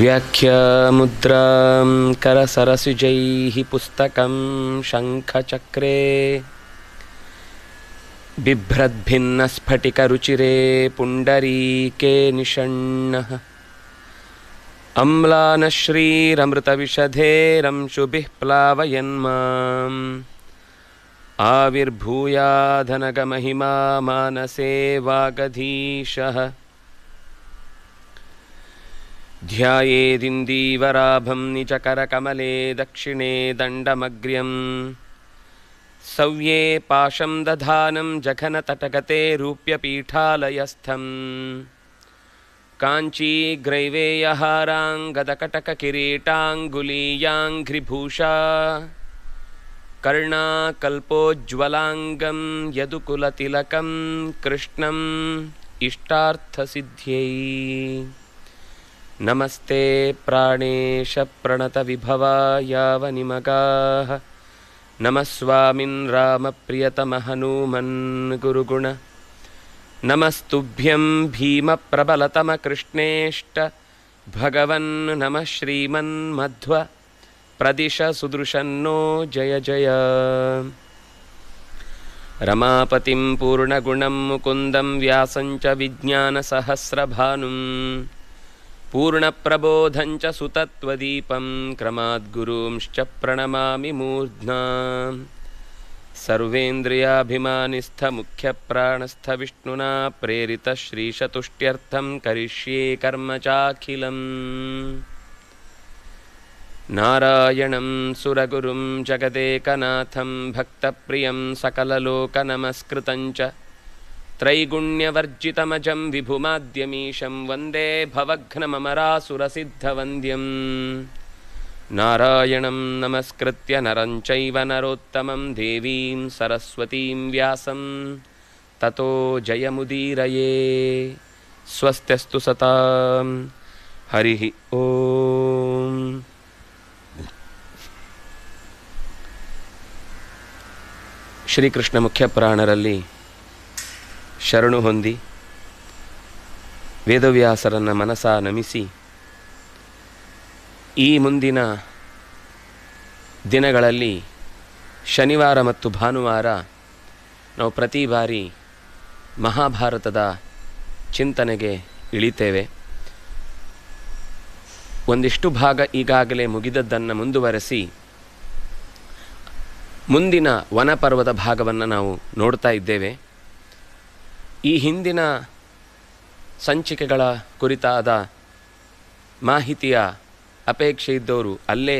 व्याख्यामुद्रां करसरसिजैः पुस्तकं शङ्खचक्रे बिभ्रद्भिन्नस्फटिकरुचिरे पुण्डरीके निषण्णः शुभिः प्लावयन्माम् आविर्भूयाधनकमहिमा मानसे वागधीशः ध्यायेदिन्दीवराभं निचकरकमले दक्षिणे दण्डमग्र्यं सव्ये पाशं दधानं जघनतटगते रूप्यपीठालयस्थं काञ्चीग्रैवेयहाराङ्गदकटककिरीटाङ्गुलीयाङ्घ्रिभूषा कर्णाकल्पोज्ज्वलाङ्गं यदुकुलतिलकं कृष्णम् इष्टार्थसिद्ध्यै नमस्ते प्राणेशप्रणतविभवा यावनिमगाः नमः स्वामिन् रामप्रियतमहनूमन् गुरुगुण नमस्तुभ्यं भीमप्रबलतमकृष्णेष्ट भगवन् नमः श्रीमन्मध्व प्रदिश सुदृशन्नो जय जय रमापतिं पूर्णगुणं मुकुन्दं व्यासं च विज्ञानसहस्रभानुं पूर्णप्रबोधं च सुतत्वदीपं क्रमाद्गुरूंश्च प्रणमामि मूर्ध्ना सर्वेन्द्रियाभिमानिस्थमुख्यप्राणस्थविष्णुना प्रेरितश्रीशतुष्ट्यर्थं करिष्ये कर्म चाखिलम् नारायणं सुरगुरुं जगदेकनाथं भक्तप्रियं सकललोकनमस्कृतं च त्रैगुण्यवर्जितमजं विभुमाद्यमीशं वन्दे भवघ्नमरासुरसिद्धवन्द्यं नारायणं नमस्कृत्य नरं चैव नरोत्तमं देवीं सरस्वतीं व्यासं ततो जयमुदीरये स्वस्त्यस्तु सतां हरिः ॐ ಶ್ರೀಕೃಷ್ಣ ಮುಖ್ಯ ಪುರಾಣರಲ್ಲಿ ಶರಣು ಹೊಂದಿ ವೇದವ್ಯಾಸರನ್ನು ಮನಸ ನಮಿಸಿ ಈ ಮುಂದಿನ ದಿನಗಳಲ್ಲಿ ಶನಿವಾರ ಮತ್ತು ಭಾನುವಾರ ನಾವು ಪ್ರತಿ ಬಾರಿ ಮಹಾಭಾರತದ ಚಿಂತನೆಗೆ ಇಳಿತೇವೆ ಒಂದಿಷ್ಟು ಭಾಗ ಈಗಾಗಲೇ ಮುಗಿದದ್ದನ್ನು ಮುಂದುವರೆಸಿ ಮುಂದಿನ ವನಪರ್ವದ ಭಾಗವನ್ನು ನಾವು ನೋಡ್ತಾ ಇದ್ದೇವೆ ಈ ಹಿಂದಿನ ಸಂಚಿಕೆಗಳ ಕುರಿತಾದ ಮಾಹಿತಿಯ ಅಪೇಕ್ಷೆ ಇದ್ದವರು ಅಲ್ಲೇ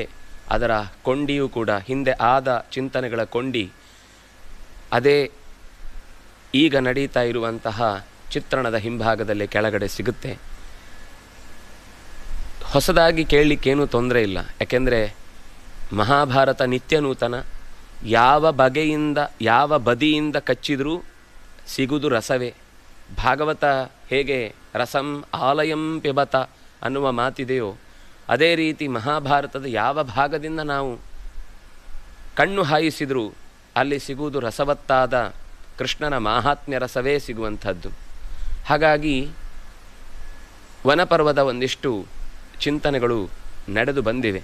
ಅದರ ಕೊಂಡಿಯೂ ಕೂಡ ಹಿಂದೆ ಆದ ಚಿಂತನೆಗಳ ಕೊಂಡಿ ಅದೇ ಈಗ ನಡೀತಾ ಇರುವಂತಹ ಚಿತ್ರಣದ ಹಿಂಭಾಗದಲ್ಲಿ ಕೆಳಗಡೆ ಸಿಗುತ್ತೆ ಹೊಸದಾಗಿ ಕೇಳಲಿಕ್ಕೇನೂ ತೊಂದರೆ ಇಲ್ಲ ಯಾಕೆಂದರೆ ಮಹಾಭಾರತ ನಿತ್ಯನೂತನ ಯಾವ ಬಗೆಯಿಂದ ಯಾವ ಬದಿಯಿಂದ ಕಚ್ಚಿದರೂ ಸಿಗುವುದು ರಸವೇ ಭಾಗವತ ಹೇಗೆ ರಸಂ ಆಲಯಂ ಪಿಬತ ಅನ್ನುವ ಮಾತಿದೆಯೋ ಅದೇ ರೀತಿ ಮಹಾಭಾರತದ ಯಾವ ಭಾಗದಿಂದ ನಾವು ಕಣ್ಣು ಹಾಯಿಸಿದರೂ ಅಲ್ಲಿ ಸಿಗುವುದು ರಸವತ್ತಾದ ಕೃಷ್ಣನ ಮಾಹಾತ್ಮ್ಯ ರಸವೇ ಸಿಗುವಂಥದ್ದು ಹಾಗಾಗಿ ವನಪರ್ವದ ಒಂದಿಷ್ಟು ಚಿಂತನೆಗಳು ನಡೆದು ಬಂದಿವೆ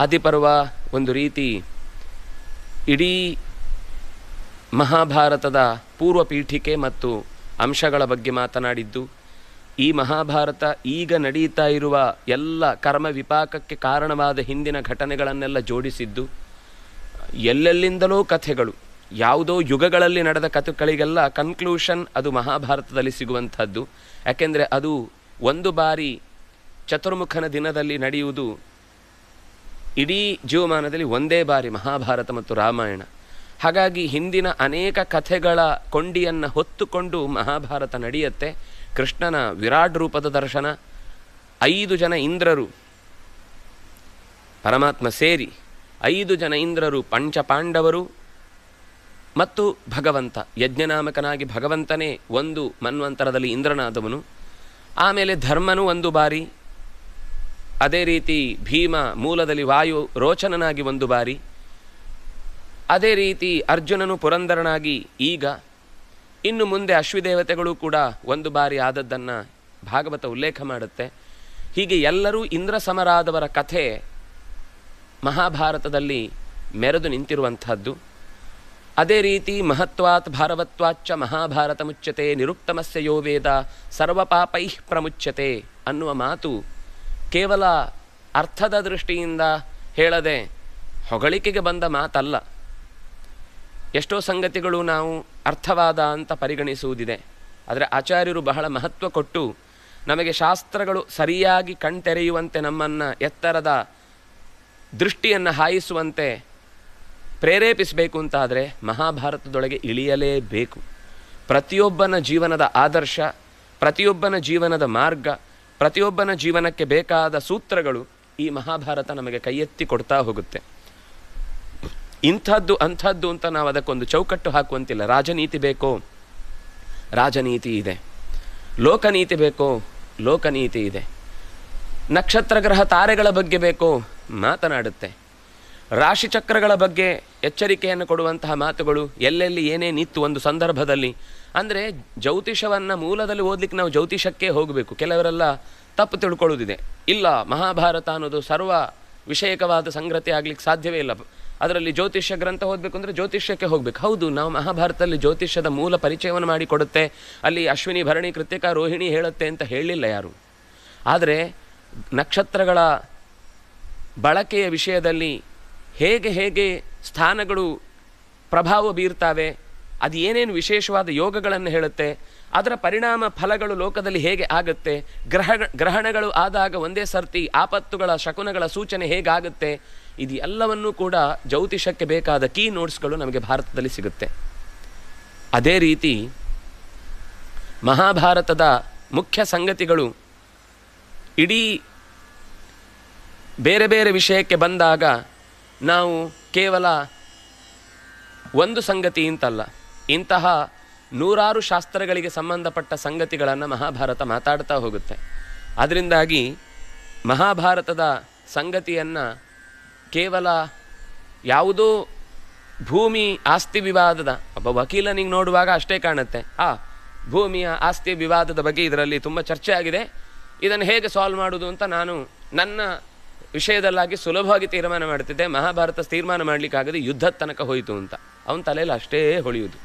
ಆದಿಪರ್ವ ಒಂದು ರೀತಿ ಇಡೀ ಮಹಾಭಾರತದ ಪೂರ್ವ ಪೀಠಿಕೆ ಮತ್ತು ಅಂಶಗಳ ಬಗ್ಗೆ ಮಾತನಾಡಿದ್ದು ಈ ಮಹಾಭಾರತ ಈಗ ನಡೀತಾ ಇರುವ ಎಲ್ಲ ಕರ್ಮ ವಿಪಾಕಕ್ಕೆ ಕಾರಣವಾದ ಹಿಂದಿನ ಘಟನೆಗಳನ್ನೆಲ್ಲ ಜೋಡಿಸಿದ್ದು ಎಲ್ಲೆಲ್ಲಿಂದಲೋ ಕಥೆಗಳು ಯಾವುದೋ ಯುಗಗಳಲ್ಲಿ ನಡೆದ ಕಥೆಗಳಿಗೆಲ್ಲ ಕನ್ಕ್ಲೂಷನ್ ಅದು ಮಹಾಭಾರತದಲ್ಲಿ ಸಿಗುವಂಥದ್ದು ಯಾಕೆಂದರೆ ಅದು ಒಂದು ಬಾರಿ ಚತುರ್ಮುಖನ ದಿನದಲ್ಲಿ ನಡೆಯುವುದು ಇಡೀ ಜೀವಮಾನದಲ್ಲಿ ಒಂದೇ ಬಾರಿ ಮಹಾಭಾರತ ಮತ್ತು ರಾಮಾಯಣ ಹಾಗಾಗಿ ಹಿಂದಿನ ಅನೇಕ ಕಥೆಗಳ ಕೊಂಡಿಯನ್ನು ಹೊತ್ತುಕೊಂಡು ಮಹಾಭಾರತ ನಡೆಯುತ್ತೆ ಕೃಷ್ಣನ ವಿರಾಟ್ ರೂಪದ ದರ್ಶನ ಐದು ಜನ ಇಂದ್ರರು ಪರಮಾತ್ಮ ಸೇರಿ ಐದು ಜನ ಇಂದ್ರರು ಪಂಚಪಾಂಡವರು ಮತ್ತು ಭಗವಂತ ಯಜ್ಞನಾಮಕನಾಗಿ ಭಗವಂತನೇ ಒಂದು ಮನ್ವಂತರದಲ್ಲಿ ಇಂದ್ರನಾದವನು ಆಮೇಲೆ ಧರ್ಮನು ಒಂದು ಬಾರಿ ಅದೇ ರೀತಿ ಭೀಮ ಮೂಲದಲ್ಲಿ ವಾಯು ರೋಚನನಾಗಿ ಒಂದು ಬಾರಿ ಅದೇ ರೀತಿ ಅರ್ಜುನನು ಪುರಂದರನಾಗಿ ಈಗ ಇನ್ನು ಮುಂದೆ ಅಶ್ವಿದೇವತೆಗಳು ಕೂಡ ಒಂದು ಬಾರಿ ಆದದ್ದನ್ನು ಭಾಗವತ ಉಲ್ಲೇಖ ಮಾಡುತ್ತೆ ಹೀಗೆ ಎಲ್ಲರೂ ಇಂದ್ರ ಸಮರಾದವರ ಕಥೆ ಮಹಾಭಾರತದಲ್ಲಿ ಮೆರೆದು ನಿಂತಿರುವಂಥದ್ದು ಅದೇ ರೀತಿ ಮಹತ್ವಾತ್ ಭಾರವತ್ವಾಚ್ಚ ಮಹಾಭಾರತ ಮುಚ್ಚತೆ ನಿರುಕ್ತಮಸ್ಯ ಯೋ ವೇದ ಸರ್ವಪಾಪೈ ಪ್ರಮುಚ್ಯತೆ ಅನ್ನುವ ಮಾತು ಕೇವಲ ಅರ್ಥದ ದೃಷ್ಟಿಯಿಂದ ಹೇಳದೆ ಹೊಗಳಿಕೆಗೆ ಬಂದ ಮಾತಲ್ಲ ಎಷ್ಟೋ ಸಂಗತಿಗಳು ನಾವು ಅರ್ಥವಾದ ಅಂತ ಪರಿಗಣಿಸುವುದಿದೆ ಆದರೆ ಆಚಾರ್ಯರು ಬಹಳ ಮಹತ್ವ ಕೊಟ್ಟು ನಮಗೆ ಶಾಸ್ತ್ರಗಳು ಸರಿಯಾಗಿ ಕಣ್ತೆರೆಯುವಂತೆ ನಮ್ಮನ್ನು ಎತ್ತರದ ದೃಷ್ಟಿಯನ್ನು ಹಾಯಿಸುವಂತೆ ಪ್ರೇರೇಪಿಸಬೇಕು ಅಂತಾದರೆ ಮಹಾಭಾರತದೊಳಗೆ ಇಳಿಯಲೇಬೇಕು ಪ್ರತಿಯೊಬ್ಬನ ಜೀವನದ ಆದರ್ಶ ಪ್ರತಿಯೊಬ್ಬನ ಜೀವನದ ಮಾರ್ಗ ಪ್ರತಿಯೊಬ್ಬನ ಜೀವನಕ್ಕೆ ಬೇಕಾದ ಸೂತ್ರಗಳು ಈ ಮಹಾಭಾರತ ನಮಗೆ ಕೈಯೆತ್ತಿ ಕೊಡ್ತಾ ಹೋಗುತ್ತೆ ಇಂಥದ್ದು ಅಂಥದ್ದು ಅಂತ ನಾವು ಅದಕ್ಕೊಂದು ಚೌಕಟ್ಟು ಹಾಕುವಂತಿಲ್ಲ ರಾಜನೀತಿ ಬೇಕೋ ರಾಜನೀತಿ ಇದೆ ಲೋಕನೀತಿ ಬೇಕೋ ಲೋಕನೀತಿ ಇದೆ ನಕ್ಷತ್ರ ಗ್ರಹ ತಾರೆಗಳ ಬಗ್ಗೆ ಬೇಕೋ ಮಾತನಾಡುತ್ತೆ ರಾಶಿಚಕ್ರಗಳ ಬಗ್ಗೆ ಎಚ್ಚರಿಕೆಯನ್ನು ಕೊಡುವಂತಹ ಮಾತುಗಳು ಎಲ್ಲೆಲ್ಲಿ ಏನೇ ನಿತ್ತು ಒಂದು ಸಂದರ್ಭದಲ್ಲಿ ಅಂದರೆ ಜ್ಯೋತಿಷವನ್ನು ಮೂಲದಲ್ಲಿ ಓದಲಿಕ್ಕೆ ನಾವು ಜ್ಯೋತಿಷಕ್ಕೆ ಹೋಗಬೇಕು ಕೆಲವರೆಲ್ಲ ತಪ್ಪು ತಿಳ್ಕೊಳ್ಳೋದಿದೆ ಇಲ್ಲ ಮಹಾಭಾರತ ಅನ್ನೋದು ಸರ್ವ ವಿಷಯಕವಾದ ಸಂಗ್ರತಿ ಆಗ್ಲಿಕ್ಕೆ ಸಾಧ್ಯವೇ ಇಲ್ಲ ಅದರಲ್ಲಿ ಜ್ಯೋತಿಷ್ಯ ಗ್ರಂಥ ಓದಬೇಕು ಅಂದರೆ ಜ್ಯೋತಿಷ್ಯಕ್ಕೆ ಹೋಗಬೇಕು ಹೌದು ನಾವು ಮಹಾಭಾರತದಲ್ಲಿ ಜ್ಯೋತಿಷ್ಯದ ಮೂಲ ಪರಿಚಯವನ್ನು ಮಾಡಿಕೊಡುತ್ತೆ ಅಲ್ಲಿ ಅಶ್ವಿನಿ ಭರಣಿ ಕೃತಿಕ ರೋಹಿಣಿ ಹೇಳುತ್ತೆ ಅಂತ ಹೇಳಿಲ್ಲ ಯಾರು ಆದರೆ ನಕ್ಷತ್ರಗಳ ಬಳಕೆಯ ವಿಷಯದಲ್ಲಿ ಹೇಗೆ ಹೇಗೆ ಸ್ಥಾನಗಳು ಪ್ರಭಾವ ಬೀರ್ತಾವೆ ಅದು ಏನೇನು ವಿಶೇಷವಾದ ಯೋಗಗಳನ್ನು ಹೇಳುತ್ತೆ ಅದರ ಪರಿಣಾಮ ಫಲಗಳು ಲೋಕದಲ್ಲಿ ಹೇಗೆ ಆಗುತ್ತೆ ಗ್ರಹ ಗ್ರಹಣಗಳು ಆದಾಗ ಒಂದೇ ಸರ್ತಿ ಆಪತ್ತುಗಳ ಶಕುನಗಳ ಸೂಚನೆ ಹೇಗಾಗುತ್ತೆ ಇದು ಎಲ್ಲವನ್ನೂ ಕೂಡ ಜ್ಯೋತಿಷಕ್ಕೆ ಬೇಕಾದ ಕೀ ನೋಟ್ಸ್ಗಳು ನಮಗೆ ಭಾರತದಲ್ಲಿ ಸಿಗುತ್ತೆ ಅದೇ ರೀತಿ ಮಹಾಭಾರತದ ಮುಖ್ಯ ಸಂಗತಿಗಳು ಇಡೀ ಬೇರೆ ಬೇರೆ ವಿಷಯಕ್ಕೆ ಬಂದಾಗ ನಾವು ಕೇವಲ ಒಂದು ಸಂಗತಿ ಅಂತಲ್ಲ ಇಂತಹ ನೂರಾರು ಶಾಸ್ತ್ರಗಳಿಗೆ ಸಂಬಂಧಪಟ್ಟ ಸಂಗತಿಗಳನ್ನು ಮಹಾಭಾರತ ಮಾತಾಡ್ತಾ ಹೋಗುತ್ತೆ ಅದರಿಂದಾಗಿ ಮಹಾಭಾರತದ ಸಂಗತಿಯನ್ನು ಕೇವಲ ಯಾವುದೋ ಭೂಮಿ ಆಸ್ತಿ ವಿವಾದದ ಒಬ್ಬ ವಕೀಲನಿಗೆ ನೋಡುವಾಗ ಅಷ್ಟೇ ಕಾಣುತ್ತೆ ಆ ಭೂಮಿಯ ಆಸ್ತಿ ವಿವಾದದ ಬಗ್ಗೆ ಇದರಲ್ಲಿ ತುಂಬ ಚರ್ಚೆ ಆಗಿದೆ ಇದನ್ನು ಹೇಗೆ ಸಾಲ್ವ್ ಮಾಡೋದು ಅಂತ ನಾನು ನನ್ನ ವಿಷಯದಲ್ಲಾಗಿ ಸುಲಭವಾಗಿ ತೀರ್ಮಾನ ಮಾಡ್ತಿದ್ದೆ ಮಹಾಭಾರತ ತೀರ್ಮಾನ ಮಾಡಲಿಕ್ಕಾಗದೆ ಯುದ್ಧದ ತನಕ ಹೋಯಿತು ಅಂತ ಅವನ ತಲೆಯಲ್ಲಿ ಅಷ್ಟೇ ಹೊಳೆಯುವುದು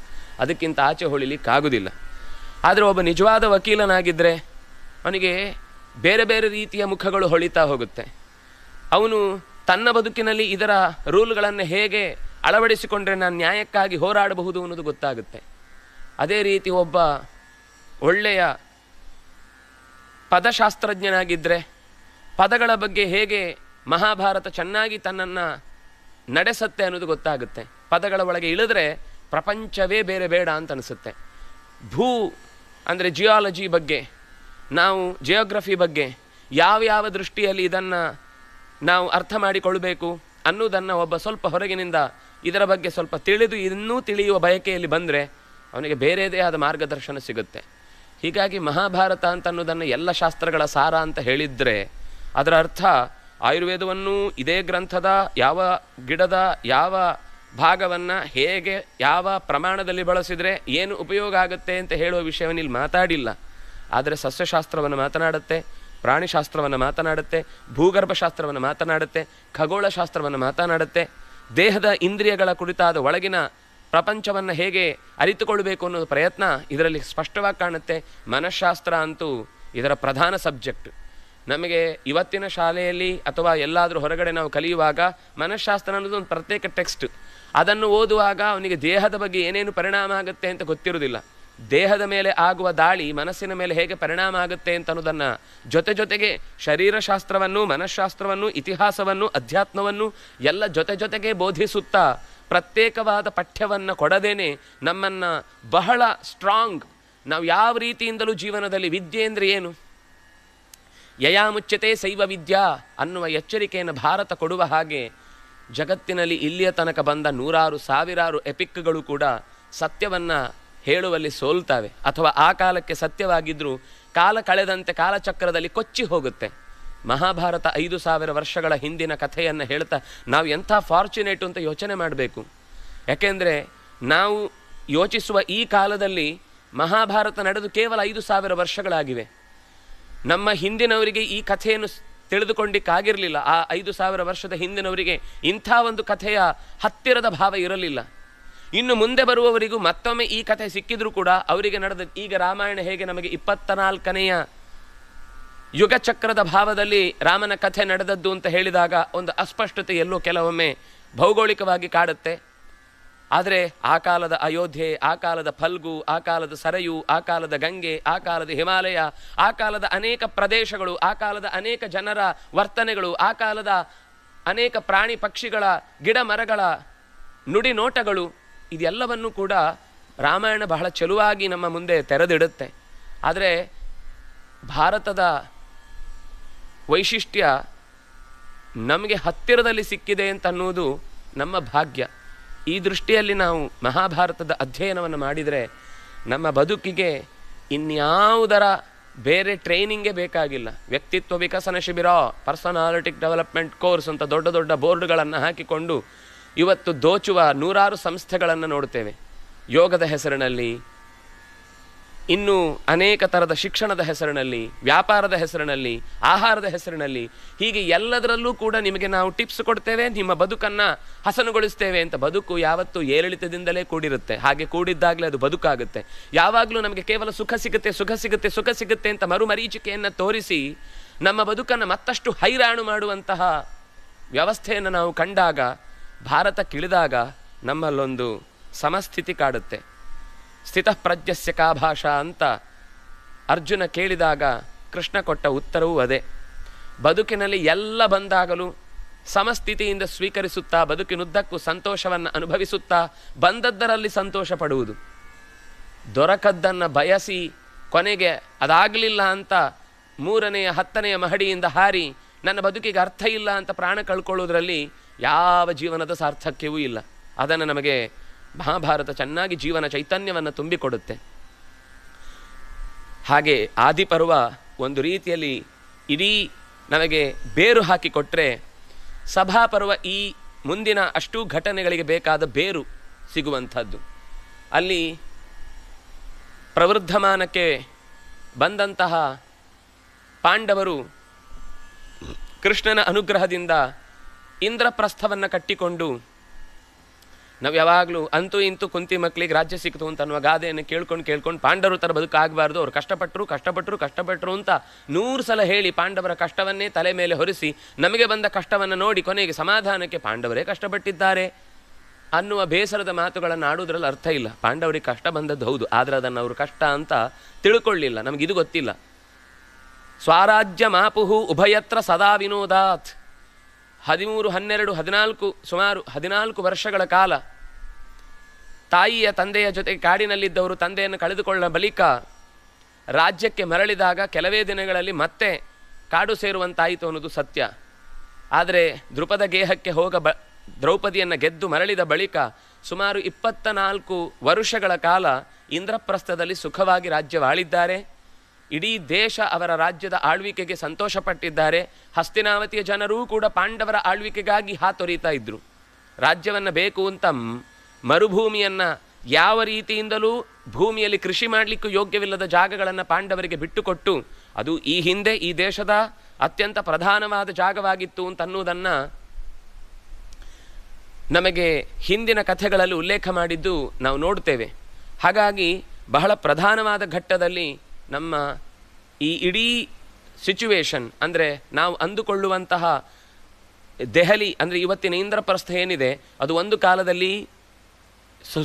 ಅದಕ್ಕಿಂತ ಆಚೆ ಹೊಳಿಲಿಕ್ಕಾಗೋದಿಲ್ಲ ಆದರೆ ಒಬ್ಬ ನಿಜವಾದ ವಕೀಲನಾಗಿದ್ದರೆ ಅವನಿಗೆ ಬೇರೆ ಬೇರೆ ರೀತಿಯ ಮುಖಗಳು ಹೊಳಿತಾ ಹೋಗುತ್ತೆ ಅವನು ತನ್ನ ಬದುಕಿನಲ್ಲಿ ಇದರ ರೂಲ್ಗಳನ್ನು ಹೇಗೆ ಅಳವಡಿಸಿಕೊಂಡ್ರೆ ನಾನು ನ್ಯಾಯಕ್ಕಾಗಿ ಹೋರಾಡಬಹುದು ಅನ್ನೋದು ಗೊತ್ತಾಗುತ್ತೆ ಅದೇ ರೀತಿ ಒಬ್ಬ ಒಳ್ಳೆಯ ಪದಶಾಸ್ತ್ರಜ್ಞನಾಗಿದ್ದರೆ ಪದಗಳ ಬಗ್ಗೆ ಹೇಗೆ ಮಹಾಭಾರತ ಚೆನ್ನಾಗಿ ತನ್ನನ್ನು ನಡೆಸತ್ತೆ ಅನ್ನೋದು ಗೊತ್ತಾಗುತ್ತೆ ಪದಗಳ ಒಳಗೆ ಇಳಿದ್ರೆ ಪ್ರಪಂಚವೇ ಬೇರೆ ಬೇಡ ಅಂತ ಅನಿಸುತ್ತೆ ಭೂ ಅಂದರೆ ಜಿಯಾಲಜಿ ಬಗ್ಗೆ ನಾವು ಜಿಯೋಗ್ರಫಿ ಬಗ್ಗೆ ಯಾವ ಯಾವ ದೃಷ್ಟಿಯಲ್ಲಿ ಇದನ್ನು ನಾವು ಅರ್ಥ ಮಾಡಿಕೊಳ್ಳಬೇಕು ಅನ್ನೋದನ್ನು ಒಬ್ಬ ಸ್ವಲ್ಪ ಹೊರಗಿನಿಂದ ಇದರ ಬಗ್ಗೆ ಸ್ವಲ್ಪ ತಿಳಿದು ಇನ್ನೂ ತಿಳಿಯುವ ಬಯಕೆಯಲ್ಲಿ ಬಂದರೆ ಅವನಿಗೆ ಬೇರೆದೇ ಆದ ಮಾರ್ಗದರ್ಶನ ಸಿಗುತ್ತೆ ಹೀಗಾಗಿ ಮಹಾಭಾರತ ಅಂತ ಅನ್ನೋದನ್ನು ಎಲ್ಲ ಶಾಸ್ತ್ರಗಳ ಸಾರ ಅಂತ ಹೇಳಿದರೆ ಅದರ ಅರ್ಥ ಆಯುರ್ವೇದವನ್ನು ಇದೇ ಗ್ರಂಥದ ಯಾವ ಗಿಡದ ಯಾವ ಭಾಗವನ್ನು ಹೇಗೆ ಯಾವ ಪ್ರಮಾಣದಲ್ಲಿ ಬಳಸಿದರೆ ಏನು ಉಪಯೋಗ ಆಗುತ್ತೆ ಅಂತ ಹೇಳುವ ವಿಷಯವನ್ನು ಇಲ್ಲಿ ಮಾತಾಡಿಲ್ಲ ಆದರೆ ಸಸ್ಯಶಾಸ್ತ್ರವನ್ನು ಮಾತನಾಡುತ್ತೆ ಪ್ರಾಣಿಶಾಸ್ತ್ರವನ್ನು ಮಾತನಾಡುತ್ತೆ ಭೂಗರ್ಭಶಾಸ್ತ್ರವನ್ನು ಮಾತನಾಡುತ್ತೆ ಖಗೋಳಶಾಸ್ತ್ರವನ್ನು ಮಾತನಾಡುತ್ತೆ ದೇಹದ ಇಂದ್ರಿಯಗಳ ಕುರಿತಾದ ಒಳಗಿನ ಪ್ರಪಂಚವನ್ನು ಹೇಗೆ ಅರಿತುಕೊಳ್ಳಬೇಕು ಅನ್ನೋ ಪ್ರಯತ್ನ ಇದರಲ್ಲಿ ಸ್ಪಷ್ಟವಾಗಿ ಕಾಣುತ್ತೆ ಮನಃಶಾಸ್ತ್ರ ಅಂತೂ ಇದರ ಪ್ರಧಾನ ಸಬ್ಜೆಕ್ಟ್ ನಮಗೆ ಇವತ್ತಿನ ಶಾಲೆಯಲ್ಲಿ ಅಥವಾ ಎಲ್ಲಾದರೂ ಹೊರಗಡೆ ನಾವು ಕಲಿಯುವಾಗ ಮನಃಶಾಸ್ತ್ರ ಅನ್ನೋದು ಒಂದು ಪ್ರತ್ಯೇಕ ಟೆಕ್ಸ್ಟ್ ಅದನ್ನು ಓದುವಾಗ ಅವನಿಗೆ ದೇಹದ ಬಗ್ಗೆ ಏನೇನು ಪರಿಣಾಮ ಆಗುತ್ತೆ ಅಂತ ಗೊತ್ತಿರುವುದಿಲ್ಲ ದೇಹದ ಮೇಲೆ ಆಗುವ ದಾಳಿ ಮನಸ್ಸಿನ ಮೇಲೆ ಹೇಗೆ ಪರಿಣಾಮ ಆಗುತ್ತೆ ಅಂತ ಅನ್ನೋದನ್ನು ಜೊತೆ ಜೊತೆಗೆ ಶರೀರಶಾಸ್ತ್ರವನ್ನು ಮನಃಶಾಸ್ತ್ರವನ್ನು ಇತಿಹಾಸವನ್ನು ಅಧ್ಯಾತ್ಮವನ್ನು ಎಲ್ಲ ಜೊತೆ ಜೊತೆಗೆ ಬೋಧಿಸುತ್ತಾ ಪ್ರತ್ಯೇಕವಾದ ಪಠ್ಯವನ್ನು ಕೊಡದೇನೆ ನಮ್ಮನ್ನು ಬಹಳ ಸ್ಟ್ರಾಂಗ್ ನಾವು ಯಾವ ರೀತಿಯಿಂದಲೂ ಜೀವನದಲ್ಲಿ ವಿದ್ಯೆ ಅಂದರೆ ಏನು ಯಯಾ ಮುಚ್ಚತೆ ಶೈವ ವಿದ್ಯಾ ಅನ್ನುವ ಎಚ್ಚರಿಕೆಯನ್ನು ಭಾರತ ಕೊಡುವ ಹಾಗೆ ಜಗತ್ತಿನಲ್ಲಿ ಇಲ್ಲಿಯ ತನಕ ಬಂದ ನೂರಾರು ಸಾವಿರಾರು ಎಪಿಕ್ಗಳು ಕೂಡ ಸತ್ಯವನ್ನು ಹೇಳುವಲ್ಲಿ ಸೋಲ್ತವೆ ಅಥವಾ ಆ ಕಾಲಕ್ಕೆ ಸತ್ಯವಾಗಿದ್ದರೂ ಕಾಲ ಕಳೆದಂತೆ ಕಾಲಚಕ್ರದಲ್ಲಿ ಕೊಚ್ಚಿ ಹೋಗುತ್ತೆ ಮಹಾಭಾರತ ಐದು ಸಾವಿರ ವರ್ಷಗಳ ಹಿಂದಿನ ಕಥೆಯನ್ನು ಹೇಳ್ತಾ ನಾವು ಎಂಥ ಫಾರ್ಚುನೇಟು ಅಂತ ಯೋಚನೆ ಮಾಡಬೇಕು ಯಾಕೆಂದರೆ ನಾವು ಯೋಚಿಸುವ ಈ ಕಾಲದಲ್ಲಿ ಮಹಾಭಾರತ ನಡೆದು ಕೇವಲ ಐದು ಸಾವಿರ ವರ್ಷಗಳಾಗಿವೆ ನಮ್ಮ ಹಿಂದಿನವರಿಗೆ ಈ ಕಥೆಯನ್ನು ತಿಳಿದುಕೊಂಡಿಕ್ಕಾಗಿರಲಿಲ್ಲ ಆ ಐದು ಸಾವಿರ ವರ್ಷದ ಹಿಂದಿನವರಿಗೆ ಇಂಥ ಒಂದು ಕಥೆಯ ಹತ್ತಿರದ ಭಾವ ಇರಲಿಲ್ಲ ಇನ್ನು ಮುಂದೆ ಬರುವವರಿಗೂ ಮತ್ತೊಮ್ಮೆ ಈ ಕಥೆ ಸಿಕ್ಕಿದರೂ ಕೂಡ ಅವರಿಗೆ ನಡೆದ ಈಗ ರಾಮಾಯಣ ಹೇಗೆ ನಮಗೆ ಇಪ್ಪತ್ತ ನಾಲ್ಕನೆಯ ಯುಗಚಕ್ರದ ಭಾವದಲ್ಲಿ ರಾಮನ ಕಥೆ ನಡೆದದ್ದು ಅಂತ ಹೇಳಿದಾಗ ಒಂದು ಅಸ್ಪಷ್ಟತೆ ಎಲ್ಲೋ ಕೆಲವೊಮ್ಮೆ ಭೌಗೋಳಿಕವಾಗಿ ಕಾಡುತ್ತೆ ಆದರೆ ಆ ಕಾಲದ ಅಯೋಧ್ಯೆ ಆ ಕಾಲದ ಫಲ್ಗು ಆ ಕಾಲದ ಸರಯು ಆ ಕಾಲದ ಗಂಗೆ ಆ ಕಾಲದ ಹಿಮಾಲಯ ಆ ಕಾಲದ ಅನೇಕ ಪ್ರದೇಶಗಳು ಆ ಕಾಲದ ಅನೇಕ ಜನರ ವರ್ತನೆಗಳು ಆ ಕಾಲದ ಅನೇಕ ಪ್ರಾಣಿ ಪಕ್ಷಿಗಳ ಗಿಡ ಮರಗಳ ನುಡಿ ನೋಟಗಳು ಇದೆಲ್ಲವನ್ನು ಕೂಡ ರಾಮಾಯಣ ಬಹಳ ಚೆಲುವಾಗಿ ನಮ್ಮ ಮುಂದೆ ತೆರೆದಿಡುತ್ತೆ ಆದರೆ ಭಾರತದ ವೈಶಿಷ್ಟ್ಯ ನಮಗೆ ಹತ್ತಿರದಲ್ಲಿ ಸಿಕ್ಕಿದೆ ಅಂತ ಅನ್ನೋದು ನಮ್ಮ ಭಾಗ್ಯ ಈ ದೃಷ್ಟಿಯಲ್ಲಿ ನಾವು ಮಹಾಭಾರತದ ಅಧ್ಯಯನವನ್ನು ಮಾಡಿದರೆ ನಮ್ಮ ಬದುಕಿಗೆ ಇನ್ಯಾವುದರ ಬೇರೆ ಟ್ರೈನಿಂಗೇ ಬೇಕಾಗಿಲ್ಲ ವ್ಯಕ್ತಿತ್ವ ವಿಕಸನ ಶಿಬಿರ ಪರ್ಸನಾಲಿಟಿಕ್ ಡೆವಲಪ್ಮೆಂಟ್ ಕೋರ್ಸ್ ಅಂತ ದೊಡ್ಡ ದೊಡ್ಡ ಬೋರ್ಡ್ಗಳನ್ನು ಹಾಕಿಕೊಂಡು ಇವತ್ತು ದೋಚುವ ನೂರಾರು ಸಂಸ್ಥೆಗಳನ್ನು ನೋಡುತ್ತೇವೆ ಯೋಗದ ಹೆಸರಿನಲ್ಲಿ ಇನ್ನು ಅನೇಕ ಥರದ ಶಿಕ್ಷಣದ ಹೆಸರಿನಲ್ಲಿ ವ್ಯಾಪಾರದ ಹೆಸರಿನಲ್ಲಿ ಆಹಾರದ ಹೆಸರಿನಲ್ಲಿ ಹೀಗೆ ಎಲ್ಲದರಲ್ಲೂ ಕೂಡ ನಿಮಗೆ ನಾವು ಟಿಪ್ಸ್ ಕೊಡ್ತೇವೆ ನಿಮ್ಮ ಬದುಕನ್ನು ಹಸನುಗೊಳಿಸ್ತೇವೆ ಅಂತ ಬದುಕು ಯಾವತ್ತೂ ಏರಿಳಿತದಿಂದಲೇ ಕೂಡಿರುತ್ತೆ ಹಾಗೆ ಕೂಡಿದ್ದಾಗಲೇ ಅದು ಬದುಕಾಗುತ್ತೆ ಯಾವಾಗಲೂ ನಮಗೆ ಕೇವಲ ಸುಖ ಸಿಗುತ್ತೆ ಸುಖ ಸಿಗುತ್ತೆ ಸುಖ ಸಿಗುತ್ತೆ ಅಂತ ಮರುಮರೀಚಿಕೆಯನ್ನು ತೋರಿಸಿ ನಮ್ಮ ಬದುಕನ್ನು ಮತ್ತಷ್ಟು ಹೈರಾಣು ಮಾಡುವಂತಹ ವ್ಯವಸ್ಥೆಯನ್ನು ನಾವು ಕಂಡಾಗ ಭಾರತಕ್ಕಿಳಿದಾಗ ನಮ್ಮಲ್ಲೊಂದು ಸಮಸ್ಥಿತಿ ಕಾಡುತ್ತೆ ಸ್ಥಿತಃಪ್ರಜ್ಞಸ್ಯ ಕಾ ಭಾಷಾ ಅಂತ ಅರ್ಜುನ ಕೇಳಿದಾಗ ಕೃಷ್ಣ ಕೊಟ್ಟ ಉತ್ತರವೂ ಅದೇ ಬದುಕಿನಲ್ಲಿ ಎಲ್ಲ ಬಂದಾಗಲೂ ಸಮಸ್ಥಿತಿಯಿಂದ ಸ್ವೀಕರಿಸುತ್ತಾ ಬದುಕಿನುದ್ದಕ್ಕೂ ಸಂತೋಷವನ್ನು ಅನುಭವಿಸುತ್ತಾ ಬಂದದ್ದರಲ್ಲಿ ಸಂತೋಷ ಪಡುವುದು ದೊರಕದ್ದನ್ನು ಬಯಸಿ ಕೊನೆಗೆ ಅದಾಗಲಿಲ್ಲ ಅಂತ ಮೂರನೆಯ ಹತ್ತನೆಯ ಮಹಡಿಯಿಂದ ಹಾರಿ ನನ್ನ ಬದುಕಿಗೆ ಅರ್ಥ ಇಲ್ಲ ಅಂತ ಪ್ರಾಣ ಕಳ್ಕೊಳ್ಳೋದ್ರಲ್ಲಿ ಯಾವ ಜೀವನದ ಸಾರ್ಥಕ್ಯವೂ ಇಲ್ಲ ಅದನ್ನು ನಮಗೆ ಮಹಾಭಾರತ ಚೆನ್ನಾಗಿ ಜೀವನ ಚೈತನ್ಯವನ್ನು ತುಂಬಿಕೊಡುತ್ತೆ ಹಾಗೆ ಆದಿಪರ್ವ ಒಂದು ರೀತಿಯಲ್ಲಿ ಇಡೀ ನಮಗೆ ಬೇರು ಹಾಕಿಕೊಟ್ರೆ ಸಭಾಪರ್ವ ಈ ಮುಂದಿನ ಅಷ್ಟೂ ಘಟನೆಗಳಿಗೆ ಬೇಕಾದ ಬೇರು ಸಿಗುವಂಥದ್ದು ಅಲ್ಲಿ ಪ್ರವೃದ್ಧಮಾನಕ್ಕೆ ಬಂದಂತಹ ಪಾಂಡವರು ಕೃಷ್ಣನ ಅನುಗ್ರಹದಿಂದ ಇಂದ್ರಪ್ರಸ್ಥವನ್ನು ಕಟ್ಟಿಕೊಂಡು ನಾವು ಯಾವಾಗಲೂ ಅಂತೂ ಇಂತೂ ಕುಂತಿ ಮಕ್ಕಳಿಗೆ ರಾಜ್ಯ ಸಿಕ್ತು ಅಂತ ಅನ್ನುವ ಗಾದೆಯನ್ನು ಕೇಳ್ಕೊಂಡು ಕೇಳ್ಕೊಂಡು ಪಾಂಡವರು ಥರ ಬದುಕಾಗಬಾರ್ದು ಅವ್ರು ಕಷ್ಟಪಟ್ಟರು ಕಷ್ಟಪಟ್ಟರು ಕಷ್ಟಪಟ್ಟರು ಅಂತ ನೂರು ಸಲ ಹೇಳಿ ಪಾಂಡವರ ಕಷ್ಟವನ್ನೇ ತಲೆ ಮೇಲೆ ಹೊರಿಸಿ ನಮಗೆ ಬಂದ ಕಷ್ಟವನ್ನು ನೋಡಿ ಕೊನೆಗೆ ಸಮಾಧಾನಕ್ಕೆ ಪಾಂಡವರೇ ಕಷ್ಟಪಟ್ಟಿದ್ದಾರೆ ಅನ್ನುವ ಬೇಸರದ ಮಾತುಗಳನ್ನು ಆಡೋದ್ರಲ್ಲಿ ಅರ್ಥ ಇಲ್ಲ ಪಾಂಡವರಿಗೆ ಕಷ್ಟ ಬಂದದ್ದು ಹೌದು ಆದರೆ ಅದನ್ನು ಅವರು ಕಷ್ಟ ಅಂತ ತಿಳ್ಕೊಳ್ಳಿಲ್ಲ ನಮಗಿದು ಗೊತ್ತಿಲ್ಲ ಸ್ವಾರಾಜ್ಯ ಮಾಪುಹು ಉಭಯತ್ರ ಸದಾ ವಿನೋದಾತ್ ಹದಿಮೂರು ಹನ್ನೆರಡು ಹದಿನಾಲ್ಕು ಸುಮಾರು ಹದಿನಾಲ್ಕು ವರ್ಷಗಳ ಕಾಲ ತಾಯಿಯ ತಂದೆಯ ಜೊತೆ ಕಾಡಿನಲ್ಲಿದ್ದವರು ತಂದೆಯನ್ನು ಕಳೆದುಕೊಳ್ಳ ಬಳಿಕ ರಾಜ್ಯಕ್ಕೆ ಮರಳಿದಾಗ ಕೆಲವೇ ದಿನಗಳಲ್ಲಿ ಮತ್ತೆ ಕಾಡು ಸೇರುವಂತಾಯಿತು ಅನ್ನೋದು ಸತ್ಯ ಆದರೆ ದೃಪದ ಗೇಹಕ್ಕೆ ಹೋಗ ಬ ದ್ರೌಪದಿಯನ್ನು ಗೆದ್ದು ಮರಳಿದ ಬಳಿಕ ಸುಮಾರು ಇಪ್ಪತ್ತ ನಾಲ್ಕು ವರುಷಗಳ ಕಾಲ ಇಂದ್ರಪ್ರಸ್ಥದಲ್ಲಿ ಸುಖವಾಗಿ ರಾಜ್ಯವಾಳಿದ್ದಾರೆ ಇಡೀ ದೇಶ ಅವರ ರಾಜ್ಯದ ಆಳ್ವಿಕೆಗೆ ಸಂತೋಷಪಟ್ಟಿದ್ದಾರೆ ಹಸ್ತಿನಾವತಿಯ ಜನರೂ ಕೂಡ ಪಾಂಡವರ ಆಳ್ವಿಕೆಗಾಗಿ ಹಾತೊರೀತಾ ಇದ್ದರು ರಾಜ್ಯವನ್ನು ಬೇಕು ಅಂತ ಮರುಭೂಮಿಯನ್ನು ಯಾವ ರೀತಿಯಿಂದಲೂ ಭೂಮಿಯಲ್ಲಿ ಕೃಷಿ ಮಾಡಲಿಕ್ಕೂ ಯೋಗ್ಯವಿಲ್ಲದ ಜಾಗಗಳನ್ನು ಪಾಂಡವರಿಗೆ ಬಿಟ್ಟುಕೊಟ್ಟು ಅದು ಈ ಹಿಂದೆ ಈ ದೇಶದ ಅತ್ಯಂತ ಪ್ರಧಾನವಾದ ಜಾಗವಾಗಿತ್ತು ಅಂತನ್ನುವುದನ್ನು ನಮಗೆ ಹಿಂದಿನ ಕಥೆಗಳಲ್ಲಿ ಉಲ್ಲೇಖ ಮಾಡಿದ್ದು ನಾವು ನೋಡ್ತೇವೆ ಹಾಗಾಗಿ ಬಹಳ ಪ್ರಧಾನವಾದ ಘಟ್ಟದಲ್ಲಿ ನಮ್ಮ ಈ ಇಡೀ ಸಿಚುವೇಶನ್ ಅಂದರೆ ನಾವು ಅಂದುಕೊಳ್ಳುವಂತಹ ದೆಹಲಿ ಅಂದರೆ ಇವತ್ತಿನ ಇಂದ್ರಪ್ರಸ್ಥ ಏನಿದೆ ಅದು ಒಂದು ಕಾಲದಲ್ಲಿ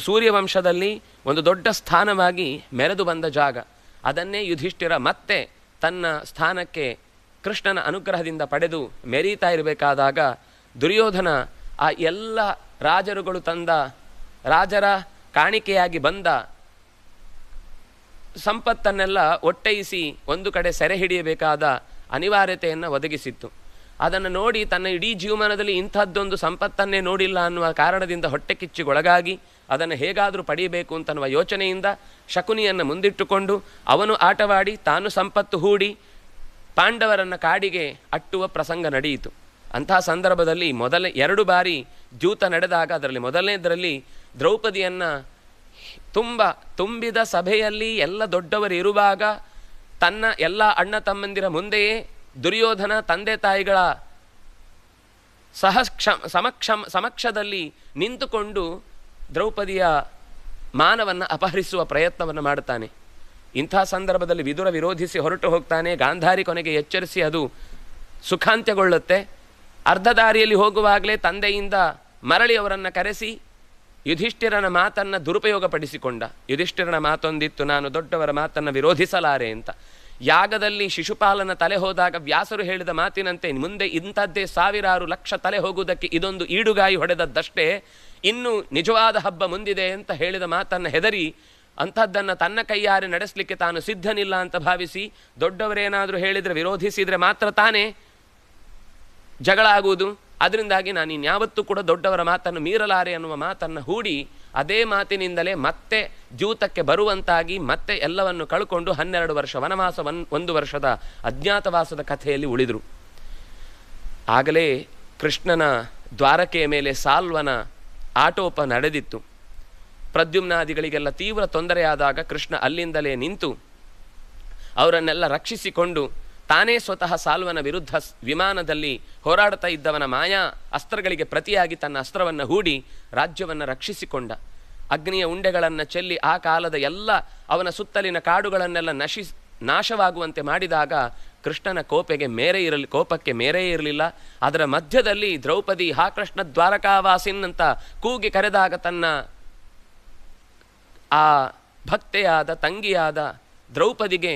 ಸೂರ್ಯವಂಶದಲ್ಲಿ ಒಂದು ದೊಡ್ಡ ಸ್ಥಾನವಾಗಿ ಮೆರೆದು ಬಂದ ಜಾಗ ಅದನ್ನೇ ಯುಧಿಷ್ಠಿರ ಮತ್ತೆ ತನ್ನ ಸ್ಥಾನಕ್ಕೆ ಕೃಷ್ಣನ ಅನುಗ್ರಹದಿಂದ ಪಡೆದು ಮೆರೀತಾ ಇರಬೇಕಾದಾಗ ದುರ್ಯೋಧನ ಆ ಎಲ್ಲ ರಾಜರುಗಳು ತಂದ ರಾಜರ ಕಾಣಿಕೆಯಾಗಿ ಬಂದ ಸಂಪತ್ತನ್ನೆಲ್ಲ ಒಟ್ಟೈಸಿ ಒಂದು ಕಡೆ ಸೆರೆ ಹಿಡಿಯಬೇಕಾದ ಅನಿವಾರ್ಯತೆಯನ್ನು ಒದಗಿಸಿತ್ತು ಅದನ್ನು ನೋಡಿ ತನ್ನ ಇಡೀ ಜೀವಮಾನದಲ್ಲಿ ಇಂಥದ್ದೊಂದು ಸಂಪತ್ತನ್ನೇ ನೋಡಿಲ್ಲ ಅನ್ನುವ ಕಾರಣದಿಂದ ಹೊಟ್ಟೆ ಕಿಚ್ಚಿಗೊಳಗಾಗಿ ಅದನ್ನು ಹೇಗಾದರೂ ಪಡೆಯಬೇಕು ಅಂತನ್ನುವ ಯೋಚನೆಯಿಂದ ಶಕುನಿಯನ್ನು ಮುಂದಿಟ್ಟುಕೊಂಡು ಅವನು ಆಟವಾಡಿ ತಾನು ಸಂಪತ್ತು ಹೂಡಿ ಪಾಂಡವರನ್ನು ಕಾಡಿಗೆ ಅಟ್ಟುವ ಪ್ರಸಂಗ ನಡೆಯಿತು ಅಂಥ ಸಂದರ್ಭದಲ್ಲಿ ಮೊದಲ ಎರಡು ಬಾರಿ ದ್ಯೂತ ನಡೆದಾಗ ಅದರಲ್ಲಿ ಮೊದಲನೇದರಲ್ಲಿ ದ್ರೌಪದಿಯನ್ನು ತುಂಬ ತುಂಬಿದ ಸಭೆಯಲ್ಲಿ ಎಲ್ಲ ದೊಡ್ಡವರು ಇರುವಾಗ ತನ್ನ ಎಲ್ಲ ಅಣ್ಣ ತಮ್ಮಂದಿರ ಮುಂದೆಯೇ ದುರ್ಯೋಧನ ತಂದೆ ತಾಯಿಗಳ ಸಹಕ್ಷ ಸಮಕ್ಷಮ ಸಮಕ್ಷದಲ್ಲಿ ನಿಂತುಕೊಂಡು ದ್ರೌಪದಿಯ ಮಾನವನ್ನು ಅಪಹರಿಸುವ ಪ್ರಯತ್ನವನ್ನು ಮಾಡುತ್ತಾನೆ ಇಂಥ ಸಂದರ್ಭದಲ್ಲಿ ವಿದುರ ವಿರೋಧಿಸಿ ಹೊರಟು ಹೋಗ್ತಾನೆ ಗಾಂಧಾರಿ ಕೊನೆಗೆ ಎಚ್ಚರಿಸಿ ಅದು ಸುಖಾಂತ್ಯಗೊಳ್ಳುತ್ತೆ ಅರ್ಧ ದಾರಿಯಲ್ಲಿ ಹೋಗುವಾಗಲೇ ತಂದೆಯಿಂದ ಮರಳಿ ಅವರನ್ನು ಕರೆಸಿ ಯುಧಿಷ್ಠಿರನ ಮಾತನ್ನು ದುರುಪಯೋಗಪಡಿಸಿಕೊಂಡ ಯುಧಿಷ್ಠಿರನ ಮಾತೊಂದಿತ್ತು ನಾನು ದೊಡ್ಡವರ ಮಾತನ್ನು ವಿರೋಧಿಸಲಾರೆ ಅಂತ ಯಾಗದಲ್ಲಿ ಶಿಶುಪಾಲನ ತಲೆ ಹೋದಾಗ ವ್ಯಾಸರು ಹೇಳಿದ ಮಾತಿನಂತೆ ಮುಂದೆ ಇಂಥದ್ದೇ ಸಾವಿರಾರು ಲಕ್ಷ ತಲೆ ಹೋಗುವುದಕ್ಕೆ ಇದೊಂದು ಈಡುಗಾಯಿ ಹೊಡೆದದ್ದಷ್ಟೇ ಇನ್ನು ನಿಜವಾದ ಹಬ್ಬ ಮುಂದಿದೆ ಅಂತ ಹೇಳಿದ ಮಾತನ್ನು ಹೆದರಿ ಅಂಥದ್ದನ್ನು ತನ್ನ ಕೈಯಾರೆ ನಡೆಸಲಿಕ್ಕೆ ತಾನು ಸಿದ್ಧನಿಲ್ಲ ಅಂತ ಭಾವಿಸಿ ದೊಡ್ಡವರೇನಾದರೂ ಹೇಳಿದರೆ ವಿರೋಧಿಸಿದರೆ ಮಾತ್ರ ತಾನೇ ಜಗಳ ಆಗುವುದು ಅದರಿಂದಾಗಿ ನಾನು ಇನ್ಯಾವತ್ತೂ ಕೂಡ ದೊಡ್ಡವರ ಮಾತನ್ನು ಮೀರಲಾರೆ ಅನ್ನುವ ಮಾತನ್ನು ಹೂಡಿ ಅದೇ ಮಾತಿನಿಂದಲೇ ಮತ್ತೆ ಜೂತಕ್ಕೆ ಬರುವಂತಾಗಿ ಮತ್ತೆ ಎಲ್ಲವನ್ನು ಕಳ್ಕೊಂಡು ಹನ್ನೆರಡು ವರ್ಷ ವನವಾಸ ಒಂದು ವರ್ಷದ ಅಜ್ಞಾತವಾಸದ ಕಥೆಯಲ್ಲಿ ಉಳಿದರು ಆಗಲೇ ಕೃಷ್ಣನ ದ್ವಾರಕೆಯ ಮೇಲೆ ಸಾಲ್ವನ ಆಟೋಪ ನಡೆದಿತ್ತು ಪ್ರದ್ಯುಮ್ನಾದಿಗಳಿಗೆಲ್ಲ ತೀವ್ರ ತೊಂದರೆಯಾದಾಗ ಕೃಷ್ಣ ಅಲ್ಲಿಂದಲೇ ನಿಂತು ಅವರನ್ನೆಲ್ಲ ರಕ್ಷಿಸಿಕೊಂಡು ತಾನೇ ಸ್ವತಃ ಸಾಲ್ವನ ವಿರುದ್ಧ ವಿಮಾನದಲ್ಲಿ ಹೋರಾಡ್ತಾ ಇದ್ದವನ ಮಾಯಾ ಅಸ್ತ್ರಗಳಿಗೆ ಪ್ರತಿಯಾಗಿ ತನ್ನ ಅಸ್ತ್ರವನ್ನು ಹೂಡಿ ರಾಜ್ಯವನ್ನು ರಕ್ಷಿಸಿಕೊಂಡ ಅಗ್ನಿಯ ಉಂಡೆಗಳನ್ನು ಚೆಲ್ಲಿ ಆ ಕಾಲದ ಎಲ್ಲ ಅವನ ಸುತ್ತಲಿನ ಕಾಡುಗಳನ್ನೆಲ್ಲ ನಶಿ ನಾಶವಾಗುವಂತೆ ಮಾಡಿದಾಗ ಕೃಷ್ಣನ ಕೋಪೆಗೆ ಮೇರೆ ಇರಲಿ ಕೋಪಕ್ಕೆ ಮೇರೇ ಇರಲಿಲ್ಲ ಅದರ ಮಧ್ಯದಲ್ಲಿ ದ್ರೌಪದಿ ಹಾ ಕೃಷ್ಣ ದ್ವಾರಕಾವಾಸಿನ್ ಅಂತ ಕೂಗಿ ಕರೆದಾಗ ತನ್ನ ಆ ಭಕ್ತೆಯಾದ ತಂಗಿಯಾದ ದ್ರೌಪದಿಗೆ